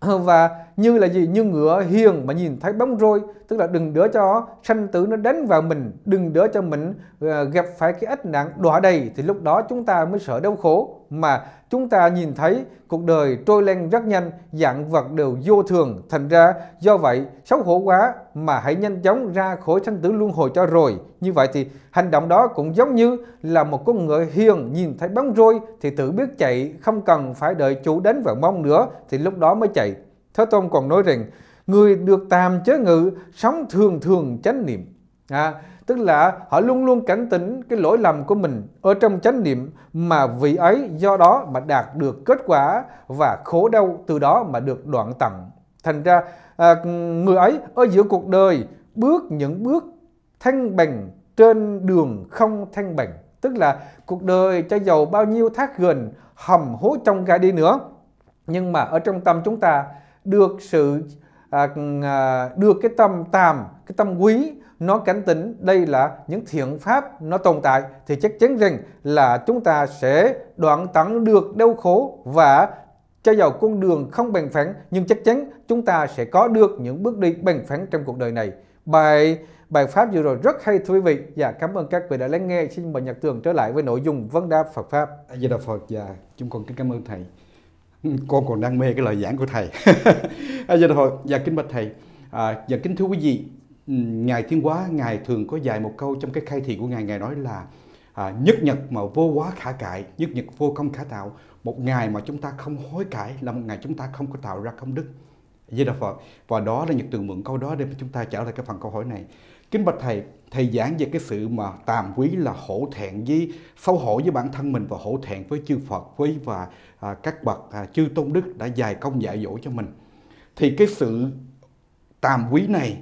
và như là gì như ngựa hiền mà nhìn thấy bóng roi tức là đừng để cho sanh tử nó đánh vào mình đừng để cho mình ờ, gặp phải cái ách nạn đọa đầy thì lúc đó chúng ta mới sợ đau khổ mà chúng ta nhìn thấy cuộc đời trôi lên rất nhanh dạng vật đều vô thường thành ra do vậy xấu hổ quá mà hãy nhanh chóng ra khỏi sanh tử luân hồi cho rồi như vậy thì hành động đó cũng giống như là một con ngựa hiền nhìn thấy bóng roi thì tự biết chạy không cần phải đợi chủ đánh vào mong nữa thì lúc đó mới chạy Thế Tôn còn nói rằng người được tàm chế ngự sống thường thường chánh niệm. À, tức là họ luôn luôn cảnh tỉnh cái lỗi lầm của mình ở trong chánh niệm mà vị ấy do đó mà đạt được kết quả và khổ đau từ đó mà được đoạn tận. Thành ra à, người ấy ở giữa cuộc đời bước những bước thanh bằng trên đường không thanh bằng. Tức là cuộc đời cho giàu bao nhiêu thác gần hầm hố trong gai đi nữa nhưng mà ở trong tâm chúng ta được sự à, à, được cái tâm tàm cái tâm quý nó cảnh tỉnh đây là những thiện pháp nó tồn tại thì chắc chắn rằng là chúng ta sẽ đoạn tận được đau khổ và cho vào con đường không bằng phẳng nhưng chắc chắn chúng ta sẽ có được những bước đi bằng phẳng trong cuộc đời này bài bài pháp vừa rồi rất hay thưa quý vị và dạ, cảm ơn các vị đã lắng nghe xin mời nhật tường trở lại với nội dung vấn đáp Phật pháp A Di Đà Phật và dạ. chúng con kính cảm ơn thầy con còn đang mê cái lời giảng của thầy <laughs> à, giờ dạ thôi dạ kính bạch thầy à, dạ kính thưa quý vị ừ, ngài thiên hóa ngài thường có dạy một câu trong cái khai thị của ngài ngài nói là à, nhất nhật mà vô quá khả cải nhất nhật vô công khả tạo một ngày mà chúng ta không hối cải là một ngày chúng ta không có tạo ra công đức với đạo phật và đó là nhật từ mượn câu đó để chúng ta trả lời cái phần câu hỏi này kính bạch thầy thầy giảng về cái sự mà tàm quý là hổ thẹn với xấu hổ với bản thân mình và hổ thẹn với chư Phật với và à, các bậc à, chư tôn đức đã dày công dạy dỗ cho mình thì cái sự tàm quý này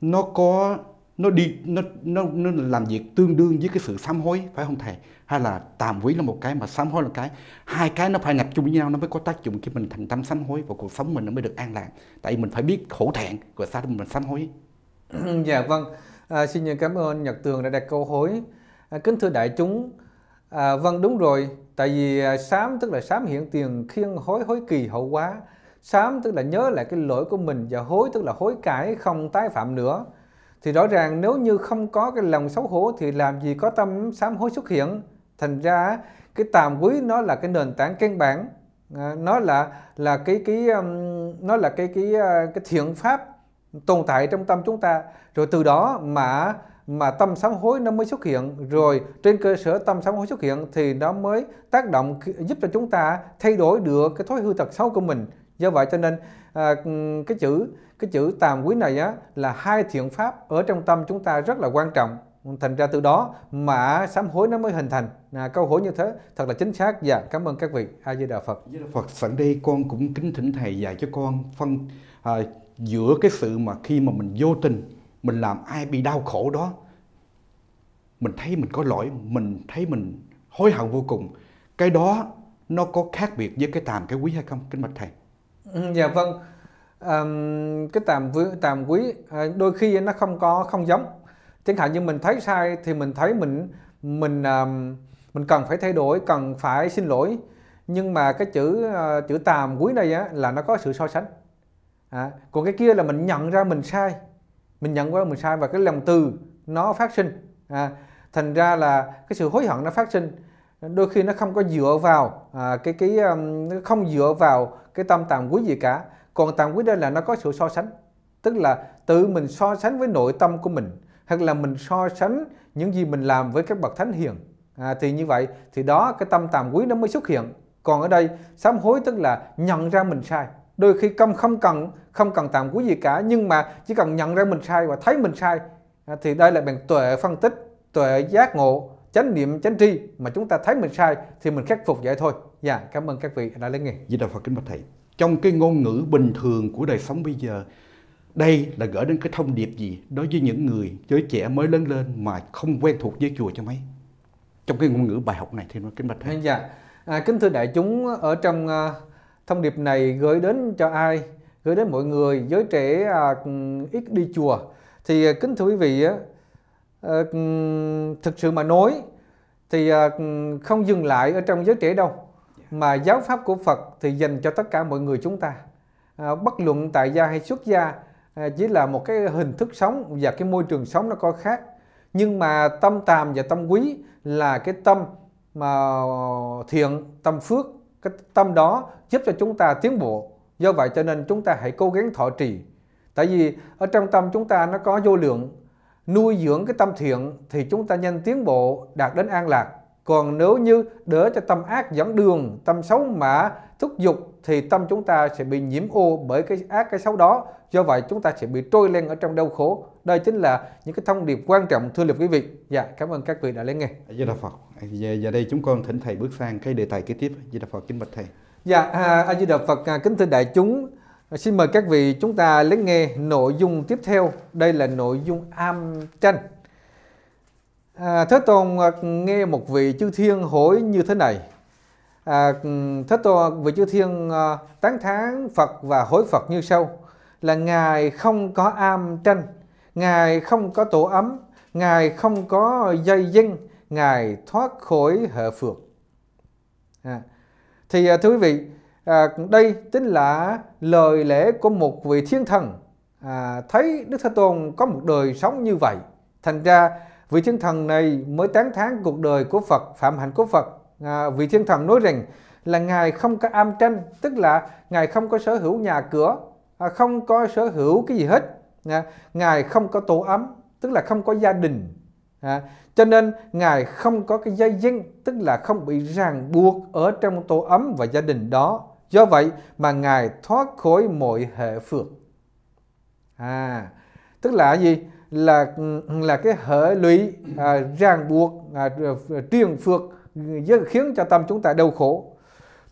nó có nó đi nó, nó nó làm việc tương đương với cái sự sám hối phải không thầy hay là tàm quý là một cái mà sám hối là cái hai cái nó phải nhập chung với nhau nó mới có tác dụng khi mình thành tâm sám hối và cuộc sống mình nó mới được an lạc tại vì mình phải biết khổ thẹn rồi sau đó mình sám hối ừ, dạ vâng À, xin cảm ơn Nhật Tường đã đặt câu hỏi. À, kính thưa đại chúng, à, vâng đúng rồi, tại vì à, sám tức là sám hiện tiền khiên hối hối kỳ hậu quá. Sám tức là nhớ lại cái lỗi của mình và hối tức là hối cải không tái phạm nữa. Thì rõ ràng nếu như không có cái lòng xấu hổ thì làm gì có tâm sám hối xuất hiện. Thành ra cái tàm quý nó là cái nền tảng căn bản, à, nó là là cái cái um, nó là cái cái à, cái thiện pháp tồn tại trong tâm chúng ta rồi từ đó mà mà tâm sám hối nó mới xuất hiện rồi trên cơ sở tâm sám hối xuất hiện thì nó mới tác động giúp cho chúng ta thay đổi được cái thói hư tật xấu của mình do vậy cho nên à, cái chữ cái chữ tàm quý này á là hai thiện pháp ở trong tâm chúng ta rất là quan trọng thành ra từ đó mà sám hối nó mới hình thành à, câu hỏi như thế thật là chính xác và cảm ơn các vị a di đà phật di đà phật sẵn đây con cũng kính thỉnh thầy dạy cho con phân à, giữa cái sự mà khi mà mình vô tình mình làm ai bị đau khổ đó mình thấy mình có lỗi mình thấy mình hối hận vô cùng cái đó nó có khác biệt với cái tàm cái quý hay không kính bạch thầy ừ, dạ vâng um, cái tàm tàm quý ờ, đôi khi nó không có không giống chẳng hạn như mình thấy sai thì mình thấy mình mình mình cần phải thay đổi cần phải xin lỗi nhưng mà cái chữ ờ, chữ tàm quý này á, là nó có sự so sánh à, còn cái kia là mình nhận ra mình sai mình nhận ra mình sai và cái lòng từ nó phát sinh à, thành ra là cái sự hối hận nó phát sinh đôi khi nó không có dựa vào à, cái cái um, không dựa vào cái tâm tạm quý gì cả còn tàm quý đây là nó có sự so sánh tức là tự mình so sánh với nội tâm của mình hoặc là mình so sánh những gì mình làm với các bậc thánh hiền à, thì như vậy thì đó cái tâm tạm quý nó mới xuất hiện còn ở đây sám hối tức là nhận ra mình sai đôi khi công không cần không cần tạm quý gì cả nhưng mà chỉ cần nhận ra mình sai và thấy mình sai à, thì đây là bằng tuệ phân tích tuệ giác ngộ chánh niệm chánh tri mà chúng ta thấy mình sai thì mình khắc phục vậy thôi dạ cảm ơn các vị đã lắng nghe với đạo phật kính bạch thầy trong cái ngôn ngữ bình thường của đời sống bây giờ đây là gửi đến cái thông điệp gì đối với những người giới trẻ mới lớn lên mà không quen thuộc với chùa cho mấy trong cái ngôn ngữ bài học này thì nó kính bạch thầy dạ à, kính thưa đại chúng ở trong uh, thông điệp này gửi đến cho ai gửi đến mọi người giới trẻ à, ít đi chùa thì à, kính thưa quý vị à, thực sự mà nói thì à, không dừng lại ở trong giới trẻ đâu dạ. mà giáo pháp của Phật thì dành cho tất cả mọi người chúng ta à, bất luận tại gia hay xuất gia à, chỉ là một cái hình thức sống và cái môi trường sống nó có khác nhưng mà tâm tàm và tâm quý là cái tâm mà thiện tâm phước cái tâm đó giúp cho chúng ta tiến bộ Do vậy cho nên chúng ta hãy cố gắng thọ trì. Tại vì ở trong tâm chúng ta nó có vô lượng. Nuôi dưỡng cái tâm thiện thì chúng ta nhanh tiến bộ đạt đến an lạc. Còn nếu như để cho tâm ác dẫn đường, tâm xấu mã, thúc dục thì tâm chúng ta sẽ bị nhiễm ô bởi cái ác cái xấu đó. Do vậy chúng ta sẽ bị trôi lên ở trong đau khổ. Đây chính là những cái thông điệp quan trọng thưa quý vị. Dạ, cảm ơn các vị đã lắng nghe. Dạ Phật. Giờ, giờ đây chúng con thỉnh thầy bước sang cái đề tài kế tiếp. Dạ Phật kính bạch thầy. Dạ, à, A Di Đà Phật à, kính thưa đại chúng, xin mời các vị chúng ta lắng nghe nội dung tiếp theo. Đây là nội dung am tranh. À, Thế Tôn à, nghe một vị chư thiên hỏi như thế này. À, Thế Tôn vị chư thiên tán thán Phật và hỏi Phật như sau là ngài không có am tranh, ngài không có tổ ấm, ngài không có dây dân, ngài thoát khỏi hệ phượng. À, thì à, thưa quý vị, à, đây chính là lời lẽ của một vị thiên thần à, thấy Đức Thế Tôn có một đời sống như vậy. Thành ra vị thiên thần này mới tán thán cuộc đời của Phật, phạm hạnh của Phật. À, vị thiên thần nói rằng là Ngài không có am tranh, tức là Ngài không có sở hữu nhà cửa, à, không có sở hữu cái gì hết. Ngài không có tổ ấm, tức là không có gia đình, À, cho nên Ngài không có cái dây dưng, tức là không bị ràng buộc ở trong tổ ấm và gia đình đó. Do vậy mà Ngài thoát khỏi mọi hệ phược. À, tức là gì? Là là cái hệ lụy à, ràng buộc à, truyền phược khiến cho tâm chúng ta đau khổ.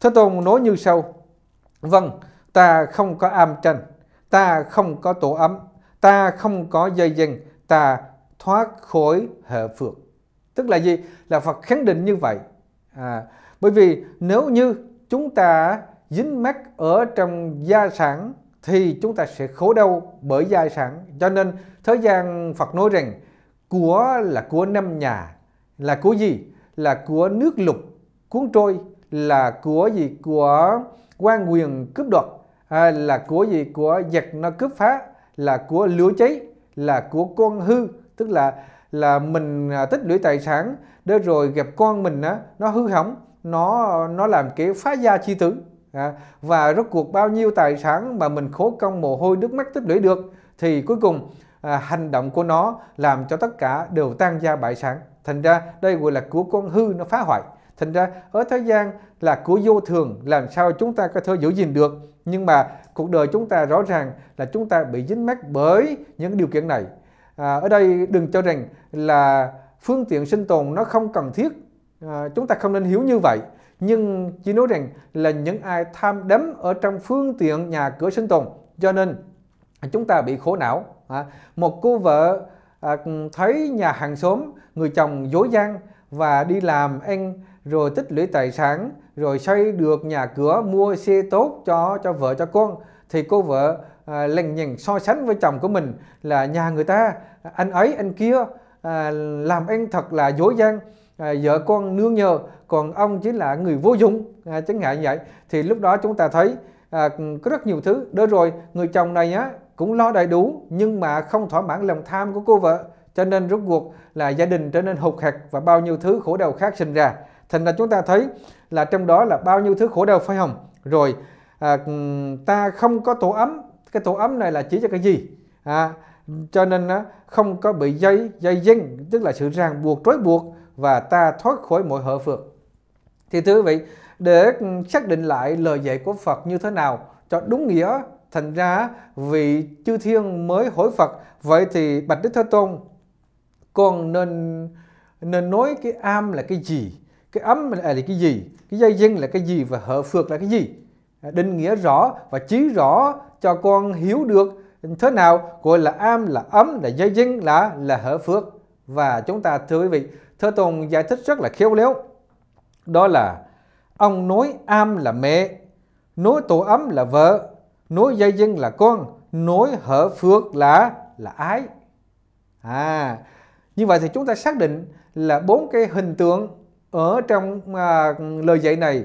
Thế Tôn nói như sau. Vâng, ta không có am tranh, ta không có tổ ấm, ta không có dây dừng, ta thoát khối hệ phược tức là gì là phật khẳng định như vậy à, bởi vì nếu như chúng ta dính mắc ở trong gia sản thì chúng ta sẽ khổ đau bởi gia sản cho nên thời gian phật nói rằng của là của năm nhà là của gì là của nước lục cuốn trôi là của gì của quan quyền cướp đoạt à, là của gì của giặc nó cướp phá là của lửa cháy là của con hư tức là là mình à, tích lũy tài sản để rồi gặp con mình á nó hư hỏng nó nó làm kiểu phá gia chi tử à, và rốt cuộc bao nhiêu tài sản mà mình khổ công mồ hôi nước mắt tích lũy được thì cuối cùng à, hành động của nó làm cho tất cả đều tan gia bại sản thành ra đây gọi là của con hư nó phá hoại thành ra ở thế gian là của vô thường làm sao chúng ta có thể giữ gìn được nhưng mà cuộc đời chúng ta rõ ràng là chúng ta bị dính mắc bởi những điều kiện này à, ở đây đừng cho rằng là phương tiện sinh tồn nó không cần thiết à, chúng ta không nên hiểu như vậy nhưng chỉ nói rằng là những ai tham đắm ở trong phương tiện nhà cửa sinh tồn cho nên chúng ta bị khổ não à, một cô vợ à, thấy nhà hàng xóm người chồng dối gian và đi làm ăn rồi tích lũy tài sản rồi xây được nhà cửa mua xe tốt cho cho vợ cho con thì cô vợ à, lằng so sánh với chồng của mình là nhà người ta anh ấy anh kia à, làm anh thật là dối gian à, vợ con nương nhờ còn ông chính là người vô dụng à, chẳng hạn vậy thì lúc đó chúng ta thấy à, có rất nhiều thứ đó rồi người chồng này á cũng lo đầy đủ nhưng mà không thỏa mãn lòng tham của cô vợ cho nên rốt cuộc là gia đình trở nên hụt hạt và bao nhiêu thứ khổ đau khác sinh ra thành ra chúng ta thấy là trong đó là bao nhiêu thứ khổ đau phải hồng rồi à, ta không có tổ ấm cái tổ ấm này là chỉ cho cái gì à, cho nên nó không có bị dây dây dinh tức là sự ràng buộc trói buộc và ta thoát khỏi mọi hở phược thì thưa quý vị để xác định lại lời dạy của Phật như thế nào cho đúng nghĩa thành ra vị chư thiên mới hỏi Phật vậy thì bạch Đức Thế Tôn con nên nên nói cái am là cái gì cái ấm là, à, cái gì cái dây dinh là cái gì và hở phược là cái gì à, định nghĩa rõ và chí rõ cho con hiểu được thế nào gọi là am là ấm là giới dinh là là hở phước và chúng ta thưa quý vị thơ tùng giải thích rất là khéo léo đó là ông nói am là mẹ nói tổ ấm là vợ nói dây dinh là con nói hở phước là là ái à như vậy thì chúng ta xác định là bốn cái hình tượng ở trong à, lời dạy này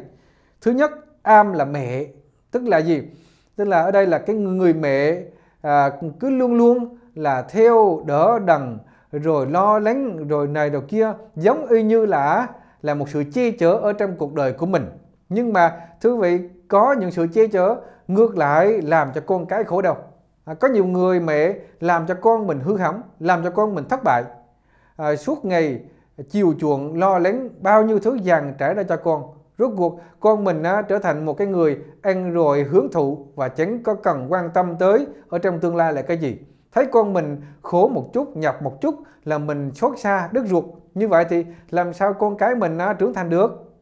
thứ nhất am là mẹ tức là gì tức là ở đây là cái người mẹ à, cứ luôn luôn là theo đỡ đằng rồi lo lắng rồi này rồi kia giống y như là là một sự che chở ở trong cuộc đời của mình nhưng mà thưa vị có những sự che chở ngược lại làm cho con cái khổ đau à, có nhiều người mẹ làm cho con mình hư hỏng làm cho con mình thất bại à, suốt ngày chiều chuộng lo lắng bao nhiêu thứ dàn trải ra cho con Rốt cuộc con mình á, trở thành một cái người ăn rồi hưởng thụ và chẳng có cần quan tâm tới ở trong tương lai là cái gì. Thấy con mình khổ một chút, nhập một chút là mình xót xa, đứt ruột. Như vậy thì làm sao con cái mình á, trưởng thành được?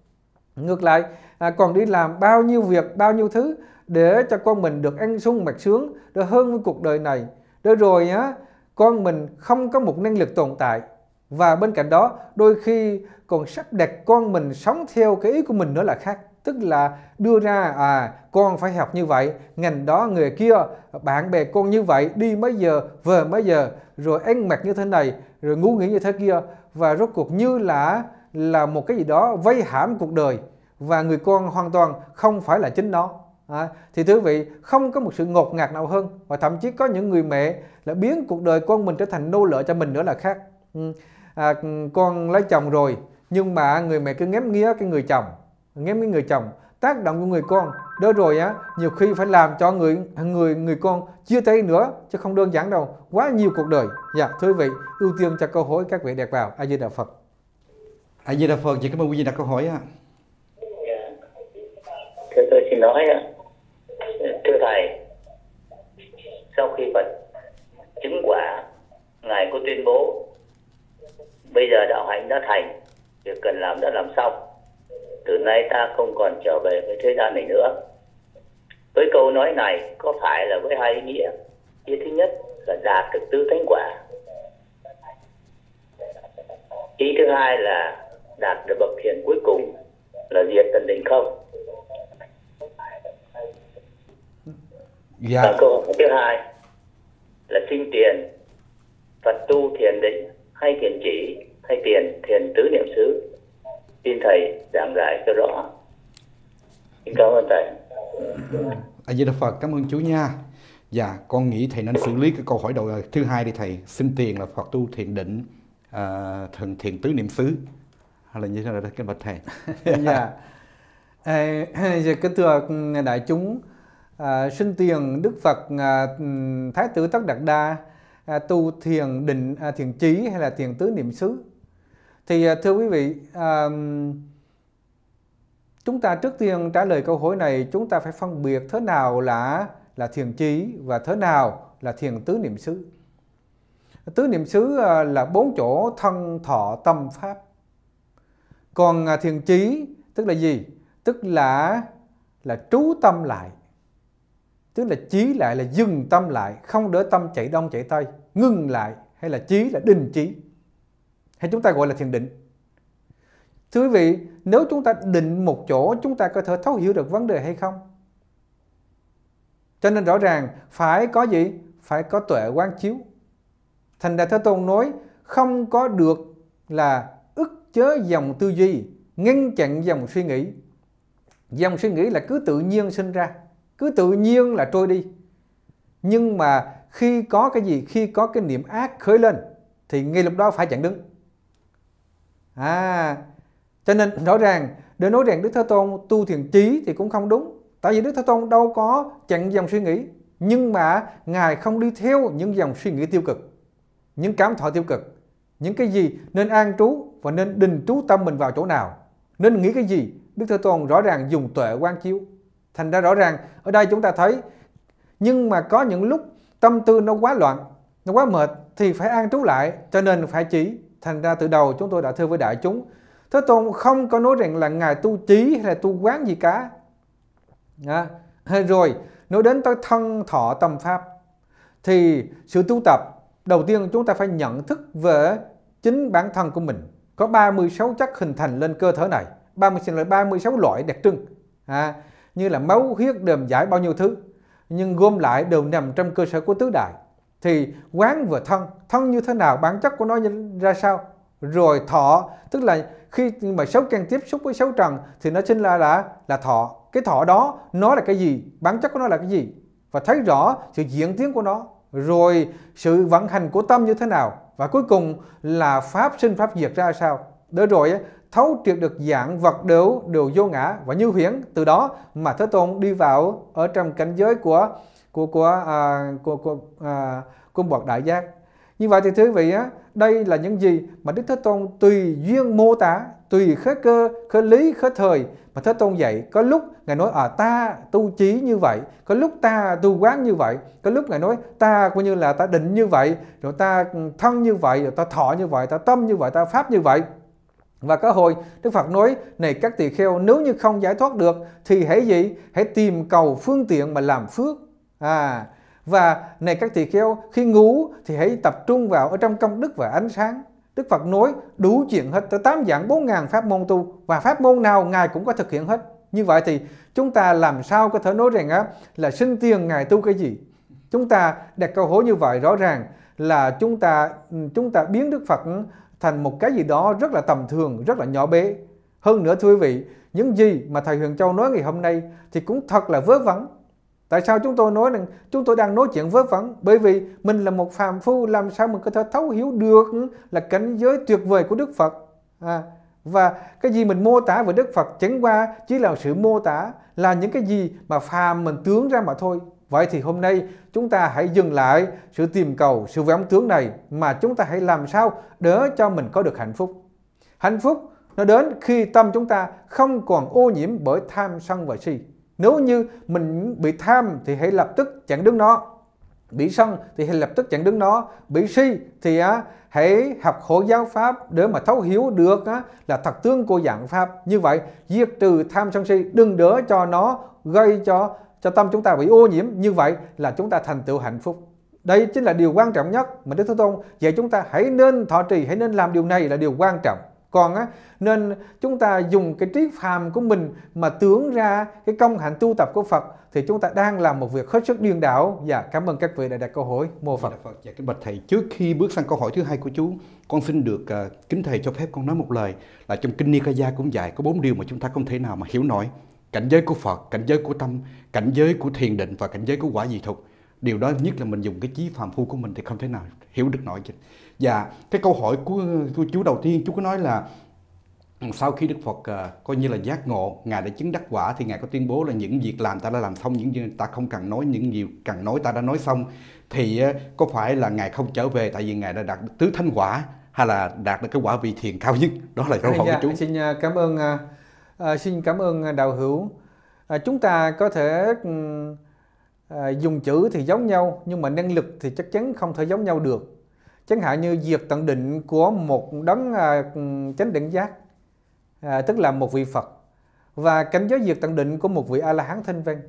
Ngược lại, à, còn đi làm bao nhiêu việc, bao nhiêu thứ để cho con mình được ăn sung mặc sướng, để hơn với cuộc đời này. Để rồi á, con mình không có một năng lực tồn tại. Và bên cạnh đó, đôi khi còn sắp đặt con mình sống theo cái ý của mình nữa là khác tức là đưa ra à con phải học như vậy ngành đó người kia bạn bè con như vậy đi mấy giờ về mấy giờ rồi ăn mặc như thế này rồi ngu nghĩ như thế kia và rốt cuộc như là là một cái gì đó vây hãm cuộc đời và người con hoàn toàn không phải là chính nó à, thì thưa vị không có một sự ngột ngạt nào hơn và thậm chí có những người mẹ là biến cuộc đời con mình trở thành nô lệ cho mình nữa là khác ừ. à, con lấy chồng rồi nhưng mà người mẹ cứ ngém nghía cái người chồng ngém cái người chồng tác động của người con đó rồi á nhiều khi phải làm cho người người người con chia tay nữa chứ không đơn giản đâu quá nhiều cuộc đời dạ thưa quý vị ưu tiên cho câu hỏi các vị đẹp vào a di đà phật a di đà phật chị cảm ơn quý vị đặt câu hỏi ạ thưa tôi xin nói ạ thưa thầy sau khi phật chứng quả ngài có tuyên bố bây giờ đạo hạnh đã thành việc cần làm đã làm xong từ nay ta không còn trở về với thế gian này nữa với câu nói này có phải là với hai ý nghĩa ý thứ nhất là đạt được tứ thánh quả ý thứ hai là đạt được bậc thiền cuối cùng là diệt tận định không dạ. và câu hỏi thứ hai là sinh tiền phật tu thiền định hay thiền chỉ hay tiền thiền tứ niệm xứ xin thầy giảng giải cho rõ xin cảm ơn thầy a di đà phật cảm ơn chú nha dạ con nghĩ thầy nên xử lý cái câu hỏi đầu thứ hai đi thầy xin tiền là phật tu thiền định uh, thần thiền tứ niệm xứ hay là như thế nào đó kính bạch thầy <laughs> dạ à, kính thưa ừ, đại chúng à, sinh tiền đức phật à, ừ, thái tử tất đạt đa à, tu thiền định à, thiền trí hay là thiền tứ niệm xứ thì à, thưa quý vị à, chúng ta trước tiên trả lời câu hỏi này chúng ta phải phân biệt thế nào là là thiền trí và thế nào là thiền tứ niệm xứ tứ niệm xứ à, là bốn chỗ thân thọ tâm pháp còn à, thiền trí tức là gì tức là là trú tâm lại tức là trí lại là dừng tâm lại không để tâm chạy đông chạy tây ngưng lại hay là trí là đình trí hay chúng ta gọi là thiền định thưa quý vị nếu chúng ta định một chỗ chúng ta có thể thấu hiểu được vấn đề hay không cho nên rõ ràng phải có gì phải có tuệ quán chiếu thành đại thế tôn nói không có được là ức chế dòng tư duy ngăn chặn dòng suy nghĩ dòng suy nghĩ là cứ tự nhiên sinh ra cứ tự nhiên là trôi đi nhưng mà khi có cái gì khi có cái niệm ác khởi lên thì ngay lúc đó phải chặn đứng à cho nên rõ ràng để nói rằng đức thế tôn tu thiền trí thì cũng không đúng tại vì đức thế tôn đâu có chặn dòng suy nghĩ nhưng mà ngài không đi theo những dòng suy nghĩ tiêu cực những cảm thọ tiêu cực những cái gì nên an trú và nên đình trú tâm mình vào chỗ nào nên nghĩ cái gì đức thế tôn rõ ràng dùng tuệ quan chiếu thành ra rõ ràng ở đây chúng ta thấy nhưng mà có những lúc tâm tư nó quá loạn nó quá mệt thì phải an trú lại cho nên phải chỉ Thành ra từ đầu chúng tôi đã thưa với đại chúng, Thế Tôn không có nói rằng là Ngài tu trí hay là tu quán gì cả. À, rồi, nói đến tới thân thọ tâm pháp, thì sự tu tập, đầu tiên chúng ta phải nhận thức về chính bản thân của mình. Có 36 chất hình thành lên cơ thể này, 30, xin lỗi, 36 loại đặc trưng, à, như là máu, huyết, đờm giải bao nhiêu thứ, nhưng gom lại đều nằm trong cơ sở của tứ đại. Thì quán vừa thân thân như thế nào bản chất của nó ra sao rồi thọ tức là khi mà sáu căn tiếp xúc với sáu trần thì nó sinh ra là là thọ cái thọ đó nó là cái gì bản chất của nó là cái gì và thấy rõ sự diễn tiến của nó rồi sự vận hành của tâm như thế nào và cuối cùng là pháp sinh pháp diệt ra sao để rồi thấu triệt được dạng vật đều đều vô ngã và như huyễn từ đó mà thế tôn đi vào ở trong cảnh giới của của của à, của của à, của bậc đại giác như vậy thì thưa quý vị á, đây là những gì mà Đức Thế Tôn tùy duyên mô tả, tùy khế cơ, khế lý, khế thời mà Thế Tôn dạy. Có lúc Ngài nói à ta tu trí như vậy, có lúc ta tu quán như vậy, có lúc Ngài nói ta coi như là ta định như vậy, rồi ta thân như vậy, rồi ta thọ như vậy, ta tâm như vậy, ta pháp như vậy. Và có hồi Đức Phật nói này các tỳ kheo nếu như không giải thoát được thì hãy gì hãy tìm cầu phương tiện mà làm phước à và này các tỳ kheo, khi ngủ thì hãy tập trung vào ở trong công đức và ánh sáng. Đức Phật nói đủ chuyện hết tới 8 dạng 4 ngàn pháp môn tu và pháp môn nào Ngài cũng có thực hiện hết. Như vậy thì chúng ta làm sao có thể nói rằng á, là sinh tiền Ngài tu cái gì? Chúng ta đặt câu hỏi như vậy rõ ràng là chúng ta chúng ta biến Đức Phật thành một cái gì đó rất là tầm thường, rất là nhỏ bé. Hơn nữa thưa quý vị, những gì mà Thầy Huyền Châu nói ngày hôm nay thì cũng thật là vớ vẩn, Tại sao chúng tôi nói rằng chúng tôi đang nói chuyện vớ vẩn? Bởi vì mình là một phàm phu làm sao mình có thể thấu hiểu được là cảnh giới tuyệt vời của Đức Phật. À, và cái gì mình mô tả về Đức Phật chẳng qua chỉ là sự mô tả là những cái gì mà phàm mình tướng ra mà thôi. Vậy thì hôm nay chúng ta hãy dừng lại sự tìm cầu, sự vẽ tướng này mà chúng ta hãy làm sao để cho mình có được hạnh phúc. Hạnh phúc nó đến khi tâm chúng ta không còn ô nhiễm bởi tham sân và si. Nếu như mình bị tham thì hãy lập tức chặn đứng nó. Bị sân thì hãy lập tức chặn đứng nó. Bị si thì á, hãy học khổ giáo pháp để mà thấu hiểu được á, là thật tướng của dạng pháp. Như vậy, diệt trừ tham sân si, đừng đỡ cho nó gây cho cho tâm chúng ta bị ô nhiễm. Như vậy là chúng ta thành tựu hạnh phúc. Đây chính là điều quan trọng nhất mà Đức Thế Tôn dạy chúng ta hãy nên thọ trì, hãy nên làm điều này là điều quan trọng còn á nên chúng ta dùng cái trí phàm của mình mà tưởng ra cái công hạnh tu tập của Phật thì chúng ta đang làm một việc hết sức điên đảo và dạ, cảm ơn các vị đã đặt câu hỏi mô dạ, Phật. Dạ, Phật. Dạ, cái bạch thầy trước khi bước sang câu hỏi thứ hai của chú con xin được uh, kính thầy cho phép con nói một lời là trong kinh Nikaya cũng dạy có bốn điều mà chúng ta không thể nào mà hiểu nổi cảnh giới của Phật, cảnh giới của tâm, cảnh giới của thiền định và cảnh giới của quả dị thục điều đó nhất là mình dùng cái trí phàm phu của mình thì không thể nào hiểu được nổi chứ và dạ, cái câu hỏi của, của chú đầu tiên chú có nói là sau khi Đức Phật uh, coi như là giác ngộ, ngài đã chứng đắc quả thì ngài có tuyên bố là những việc làm ta đã làm xong, những ta không cần nói, những điều cần nói ta đã nói xong thì uh, có phải là ngài không trở về tại vì ngài đã đạt tứ thanh quả hay là đạt được cái quả vị thiền cao nhất? Đó là câu dạ, hỏi dạ, của chú. Xin ờ, cảm ơn uh, xin cảm ơn đạo hữu. Uh, chúng ta có thể uh, dùng chữ thì giống nhau nhưng mà năng lực thì chắc chắn không thể giống nhau được chẳng hạn như diệt tận định của một đấng à, chánh định giác à, tức là một vị Phật và cảnh giới diệt tận định của một vị A la hán thanh văn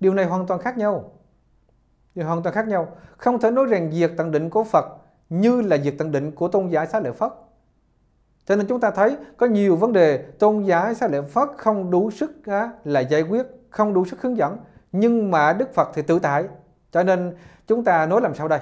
điều này hoàn toàn khác nhau điều hoàn toàn khác nhau không thể nói rằng diệt tận định của Phật như là diệt tận định của tôn giả xá lợi Phất cho nên chúng ta thấy có nhiều vấn đề tôn giả xá lợi Phất không đủ sức á, là giải quyết không đủ sức hướng dẫn nhưng mà Đức Phật thì tự tại cho nên chúng ta nói làm sao đây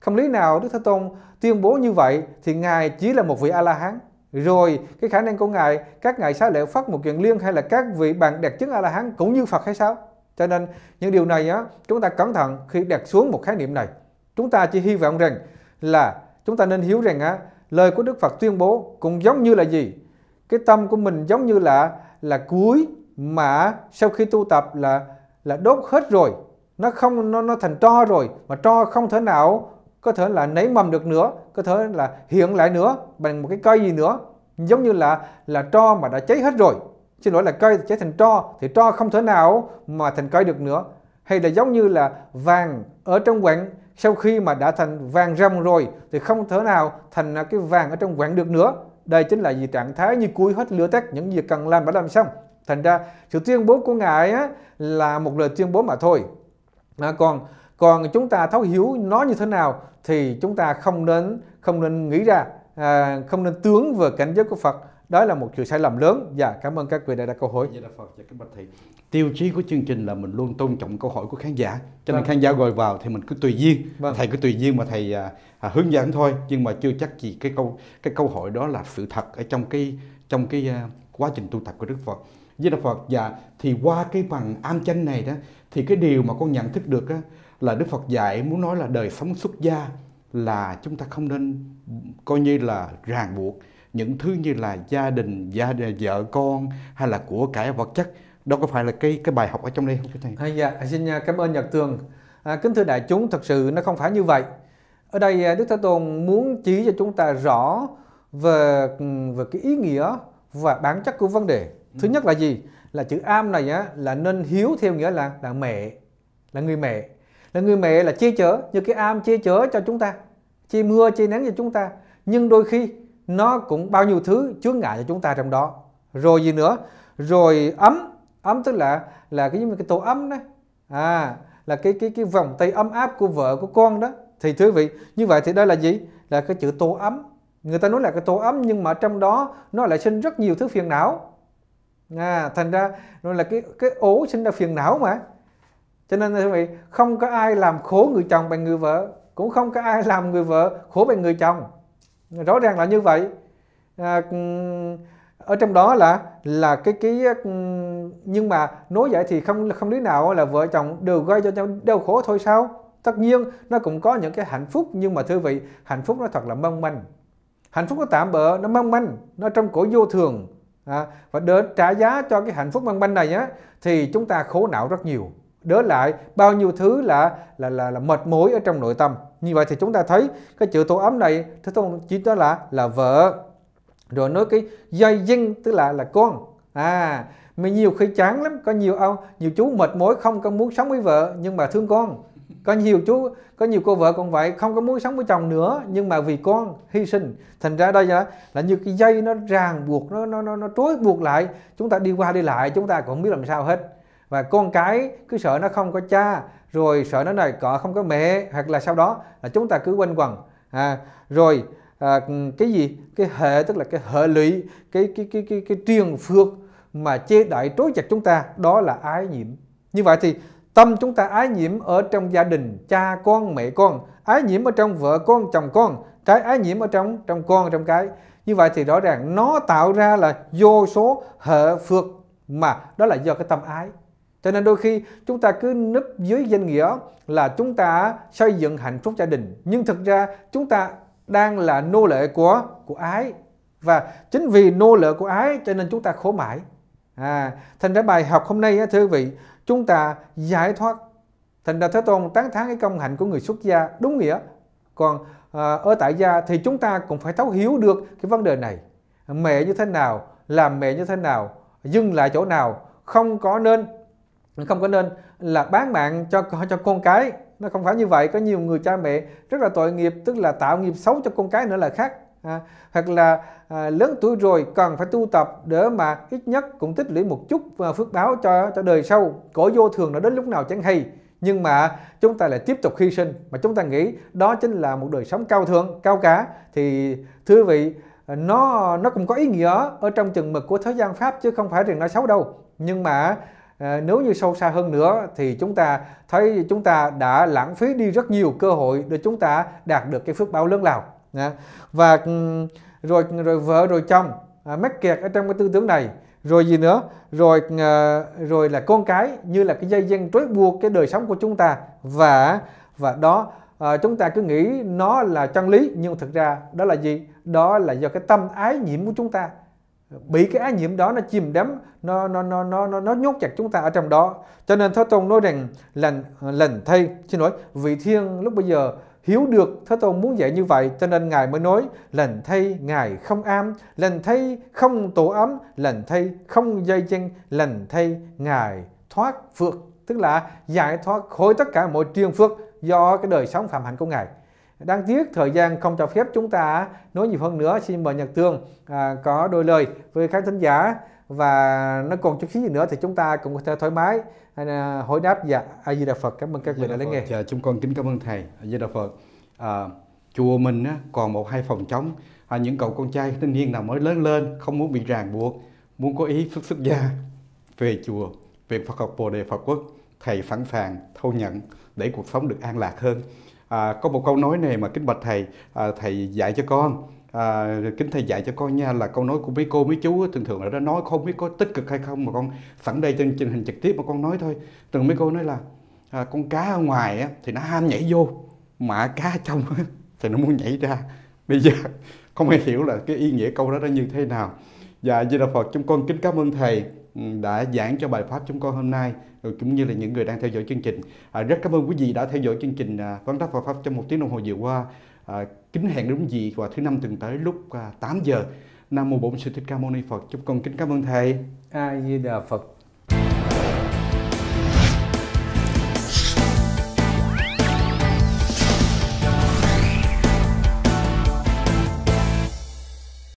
không lý nào Đức Thế Tôn tuyên bố như vậy thì Ngài chỉ là một vị A-la-hán. Rồi cái khả năng của Ngài, các Ngài xá lệ phát một chuyện liên hay là các vị bạn đạt chứng A-la-hán cũng như Phật hay sao? Cho nên những điều này á, chúng ta cẩn thận khi đặt xuống một khái niệm này. Chúng ta chỉ hy vọng rằng là chúng ta nên hiểu rằng á, lời của Đức Phật tuyên bố cũng giống như là gì? Cái tâm của mình giống như là là cuối mà sau khi tu tập là là đốt hết rồi nó không nó, nó thành tro rồi mà tro không thể nào có thể là nảy mầm được nữa có thể là hiện lại nữa bằng một cái cây gì nữa giống như là là tro mà đã cháy hết rồi xin lỗi là cây cháy thành tro thì tro không thể nào mà thành cây được nữa hay là giống như là vàng ở trong quặng sau khi mà đã thành vàng râm rồi thì không thể nào thành cái vàng ở trong quặng được nữa đây chính là gì trạng thái như cuối hết lửa tắt những việc cần làm đã làm xong thành ra sự tuyên bố của ngài á, là một lời tuyên bố mà thôi à, còn còn chúng ta thấu hiểu nó như thế nào thì chúng ta không nên không nên nghĩ ra à, không nên tướng về cảnh giới của Phật đó là một sự sai lầm lớn và dạ, cảm ơn các vị đã đặt câu hỏi dạ, Phật, các thầy tiêu chí của chương trình là mình luôn tôn trọng câu hỏi của khán giả cho nên vâng. khán giả gọi vào thì mình cứ tùy duyên vâng. thầy cứ tùy duyên mà thầy à, à, hướng dẫn thôi nhưng mà chưa chắc gì cái câu cái câu hỏi đó là sự thật ở trong cái trong cái à, quá trình tu tập của đức phật với đức phật và dạ, thì qua cái bằng am chánh này đó thì cái điều mà con nhận thức được á, là Đức Phật dạy muốn nói là đời sống xuất gia là chúng ta không nên coi như là ràng buộc những thứ như là gia đình, gia đình, vợ con hay là của cải vật chất. Đó có phải là cái cái bài học ở trong đây không thầy? À, dạ, xin à, cảm ơn Nhật Tường. À, kính thưa đại chúng, thật sự nó không phải như vậy. Ở đây à, Đức Thế Tôn muốn chỉ cho chúng ta rõ về ừ, về cái ý nghĩa và bản chất của vấn đề. Thứ ừ. nhất là gì? Là chữ am này á là nên hiếu theo nghĩa là là mẹ, là người mẹ là người mẹ là che chở như cái am che chở cho chúng ta che mưa che nắng cho chúng ta nhưng đôi khi nó cũng bao nhiêu thứ chướng ngại cho chúng ta trong đó rồi gì nữa rồi ấm ấm tức là là cái cái tổ ấm đó à là cái cái cái vòng tay ấm áp của vợ của con đó thì thưa vị như vậy thì đây là gì là cái chữ tổ ấm người ta nói là cái tổ ấm nhưng mà trong đó nó lại sinh rất nhiều thứ phiền não à, thành ra nó là cái cái ố sinh ra phiền não mà cho nên thưa vị không có ai làm khổ người chồng bằng người vợ cũng không có ai làm người vợ khổ bằng người chồng rõ ràng là như vậy à, ở trong đó là là cái cái nhưng mà nói vậy thì không không lý nào là vợ chồng đều gây cho nhau đau khổ thôi sao tất nhiên nó cũng có những cái hạnh phúc nhưng mà thưa vị hạnh phúc nó thật là mong manh hạnh phúc nó tạm bợ nó mong manh nó trong cổ vô thường à, và để trả giá cho cái hạnh phúc mong manh này á thì chúng ta khổ não rất nhiều đỡ lại bao nhiêu thứ là là là, là mệt mỏi ở trong nội tâm như vậy thì chúng ta thấy cái chữ tổ ấm này thứ thông chỉ đó là là vợ rồi nói cái dây dinh tức là là con à mình nhiều khi chán lắm có nhiều ông nhiều chú mệt mỏi không có muốn sống với vợ nhưng mà thương con có nhiều chú có nhiều cô vợ còn vậy không có muốn sống với chồng nữa nhưng mà vì con hy sinh thành ra đây là, là như cái dây nó ràng buộc nó nó nó, nó trói buộc lại chúng ta đi qua đi lại chúng ta cũng không biết làm sao hết và con cái cứ sợ nó không có cha rồi sợ nó này cọ không có mẹ hoặc là sau đó là chúng ta cứ quanh quẩn à, rồi à, cái gì cái hệ tức là cái hệ lụy cái cái cái cái, cái truyền phược mà che đậy trối chặt chúng ta đó là ái nhiễm như vậy thì tâm chúng ta ái nhiễm ở trong gia đình cha con mẹ con ái nhiễm ở trong vợ con chồng con cái ái nhiễm ở trong trong con trong cái như vậy thì rõ ràng nó tạo ra là vô số hệ phược mà đó là do cái tâm ái cho nên đôi khi chúng ta cứ nấp dưới danh nghĩa là chúng ta xây dựng hạnh phúc gia đình, nhưng thực ra chúng ta đang là nô lệ của của ái và chính vì nô lệ của ái cho nên chúng ta khổ mãi. À, thành ra bài học hôm nay thưa quý vị, chúng ta giải thoát. Thành ra Thế Tôn tán thán cái công hạnh của người xuất gia đúng nghĩa. Còn à, ở tại gia thì chúng ta cũng phải thấu hiểu được cái vấn đề này. Mẹ như thế nào, làm mẹ như thế nào, dừng lại chỗ nào, không có nên không có nên là bán mạng cho cho con cái nó không phải như vậy có nhiều người cha mẹ rất là tội nghiệp tức là tạo nghiệp xấu cho con cái nữa là khác à, hoặc là à, lớn tuổi rồi cần phải tu tập để mà ít nhất cũng tích lũy một chút à, phước báo cho cho đời sau cổ vô thường nó đến lúc nào chẳng hay nhưng mà chúng ta lại tiếp tục hy sinh mà chúng ta nghĩ đó chính là một đời sống cao thượng cao cả thì thưa vị nó nó cũng có ý nghĩa ở trong chừng mực của thế gian pháp chứ không phải rằng nó xấu đâu nhưng mà Ờ, nếu như sâu xa hơn nữa thì chúng ta thấy chúng ta đã lãng phí đi rất nhiều cơ hội để chúng ta đạt được cái phước báo lớn lao và rồi rồi vợ rồi chồng à, mắc kẹt ở trong cái tư tưởng này rồi gì nữa rồi ờ, rồi là con cái như là cái dây dăng trói buộc cái đời sống của chúng ta và và đó ờ, chúng ta cứ nghĩ nó là chân lý nhưng thực ra đó là gì đó là do cái tâm ái nhiễm của chúng ta bị cái á nhiễm đó nó chìm đắm nó nó nó nó nó, nó nhốt chặt chúng ta ở trong đó cho nên Thế Tôn nói rằng lần lần thay xin lỗi vị thiên lúc bây giờ hiểu được Thế Tôn muốn dạy như vậy cho nên ngài mới nói lần thay ngài không am lần thay không tổ ấm lần thay không dây chân lần thay ngài thoát phước tức là giải thoát khỏi tất cả mọi triền phước do cái đời sống phạm hạnh của ngài Đáng tiếc thời gian không cho phép chúng ta nói nhiều hơn nữa. Xin mời Nhật Tương à, có đôi lời với khán thính giả và nó còn chút xíu gì nữa thì chúng ta cũng có thể thoải mái à, hỏi đáp dạ a di đà phật cảm ơn các vị đã lắng nghe dạ, chúng con kính cảm ơn thầy a di đà phật à, chùa mình á, còn một hai phòng trống à, những cậu con trai thanh niên nào mới lớn lên không muốn bị ràng buộc muốn có ý xuất xuất gia về chùa về phật học bồ đề phật quốc thầy sẵn sàng thâu nhận để cuộc sống được an lạc hơn à, có một câu nói này mà kính bạch thầy à, thầy dạy cho con à, kính thầy dạy cho con nha là câu nói của mấy cô mấy chú thường thường là nó nói không biết có tích cực hay không mà con sẵn đây trên truyền hình trực tiếp mà con nói thôi từng mấy cô nói là à, con cá ở ngoài á, thì nó ham nhảy vô mà cá trong <laughs> thì nó muốn nhảy ra bây giờ <laughs> không ai hiểu là cái ý nghĩa câu đó nó như thế nào dạ di đà phật chúng con kính cảm ơn thầy ừ, đã giảng cho bài pháp chúng con hôm nay Ừ, cũng như là những người đang theo dõi chương trình. À, rất cảm ơn quý vị đã theo dõi chương trình à, Vấn đáp Phật pháp trong một tiếng đồng hồ vừa qua. À, kính hẹn đúng gì vào thứ năm tuần tới lúc à, 8 giờ. Nam mô Bổn Sư Thích Ca Mâu Ni Phật. Chúc con kính cảm ơn thầy. A Di Đà Phật.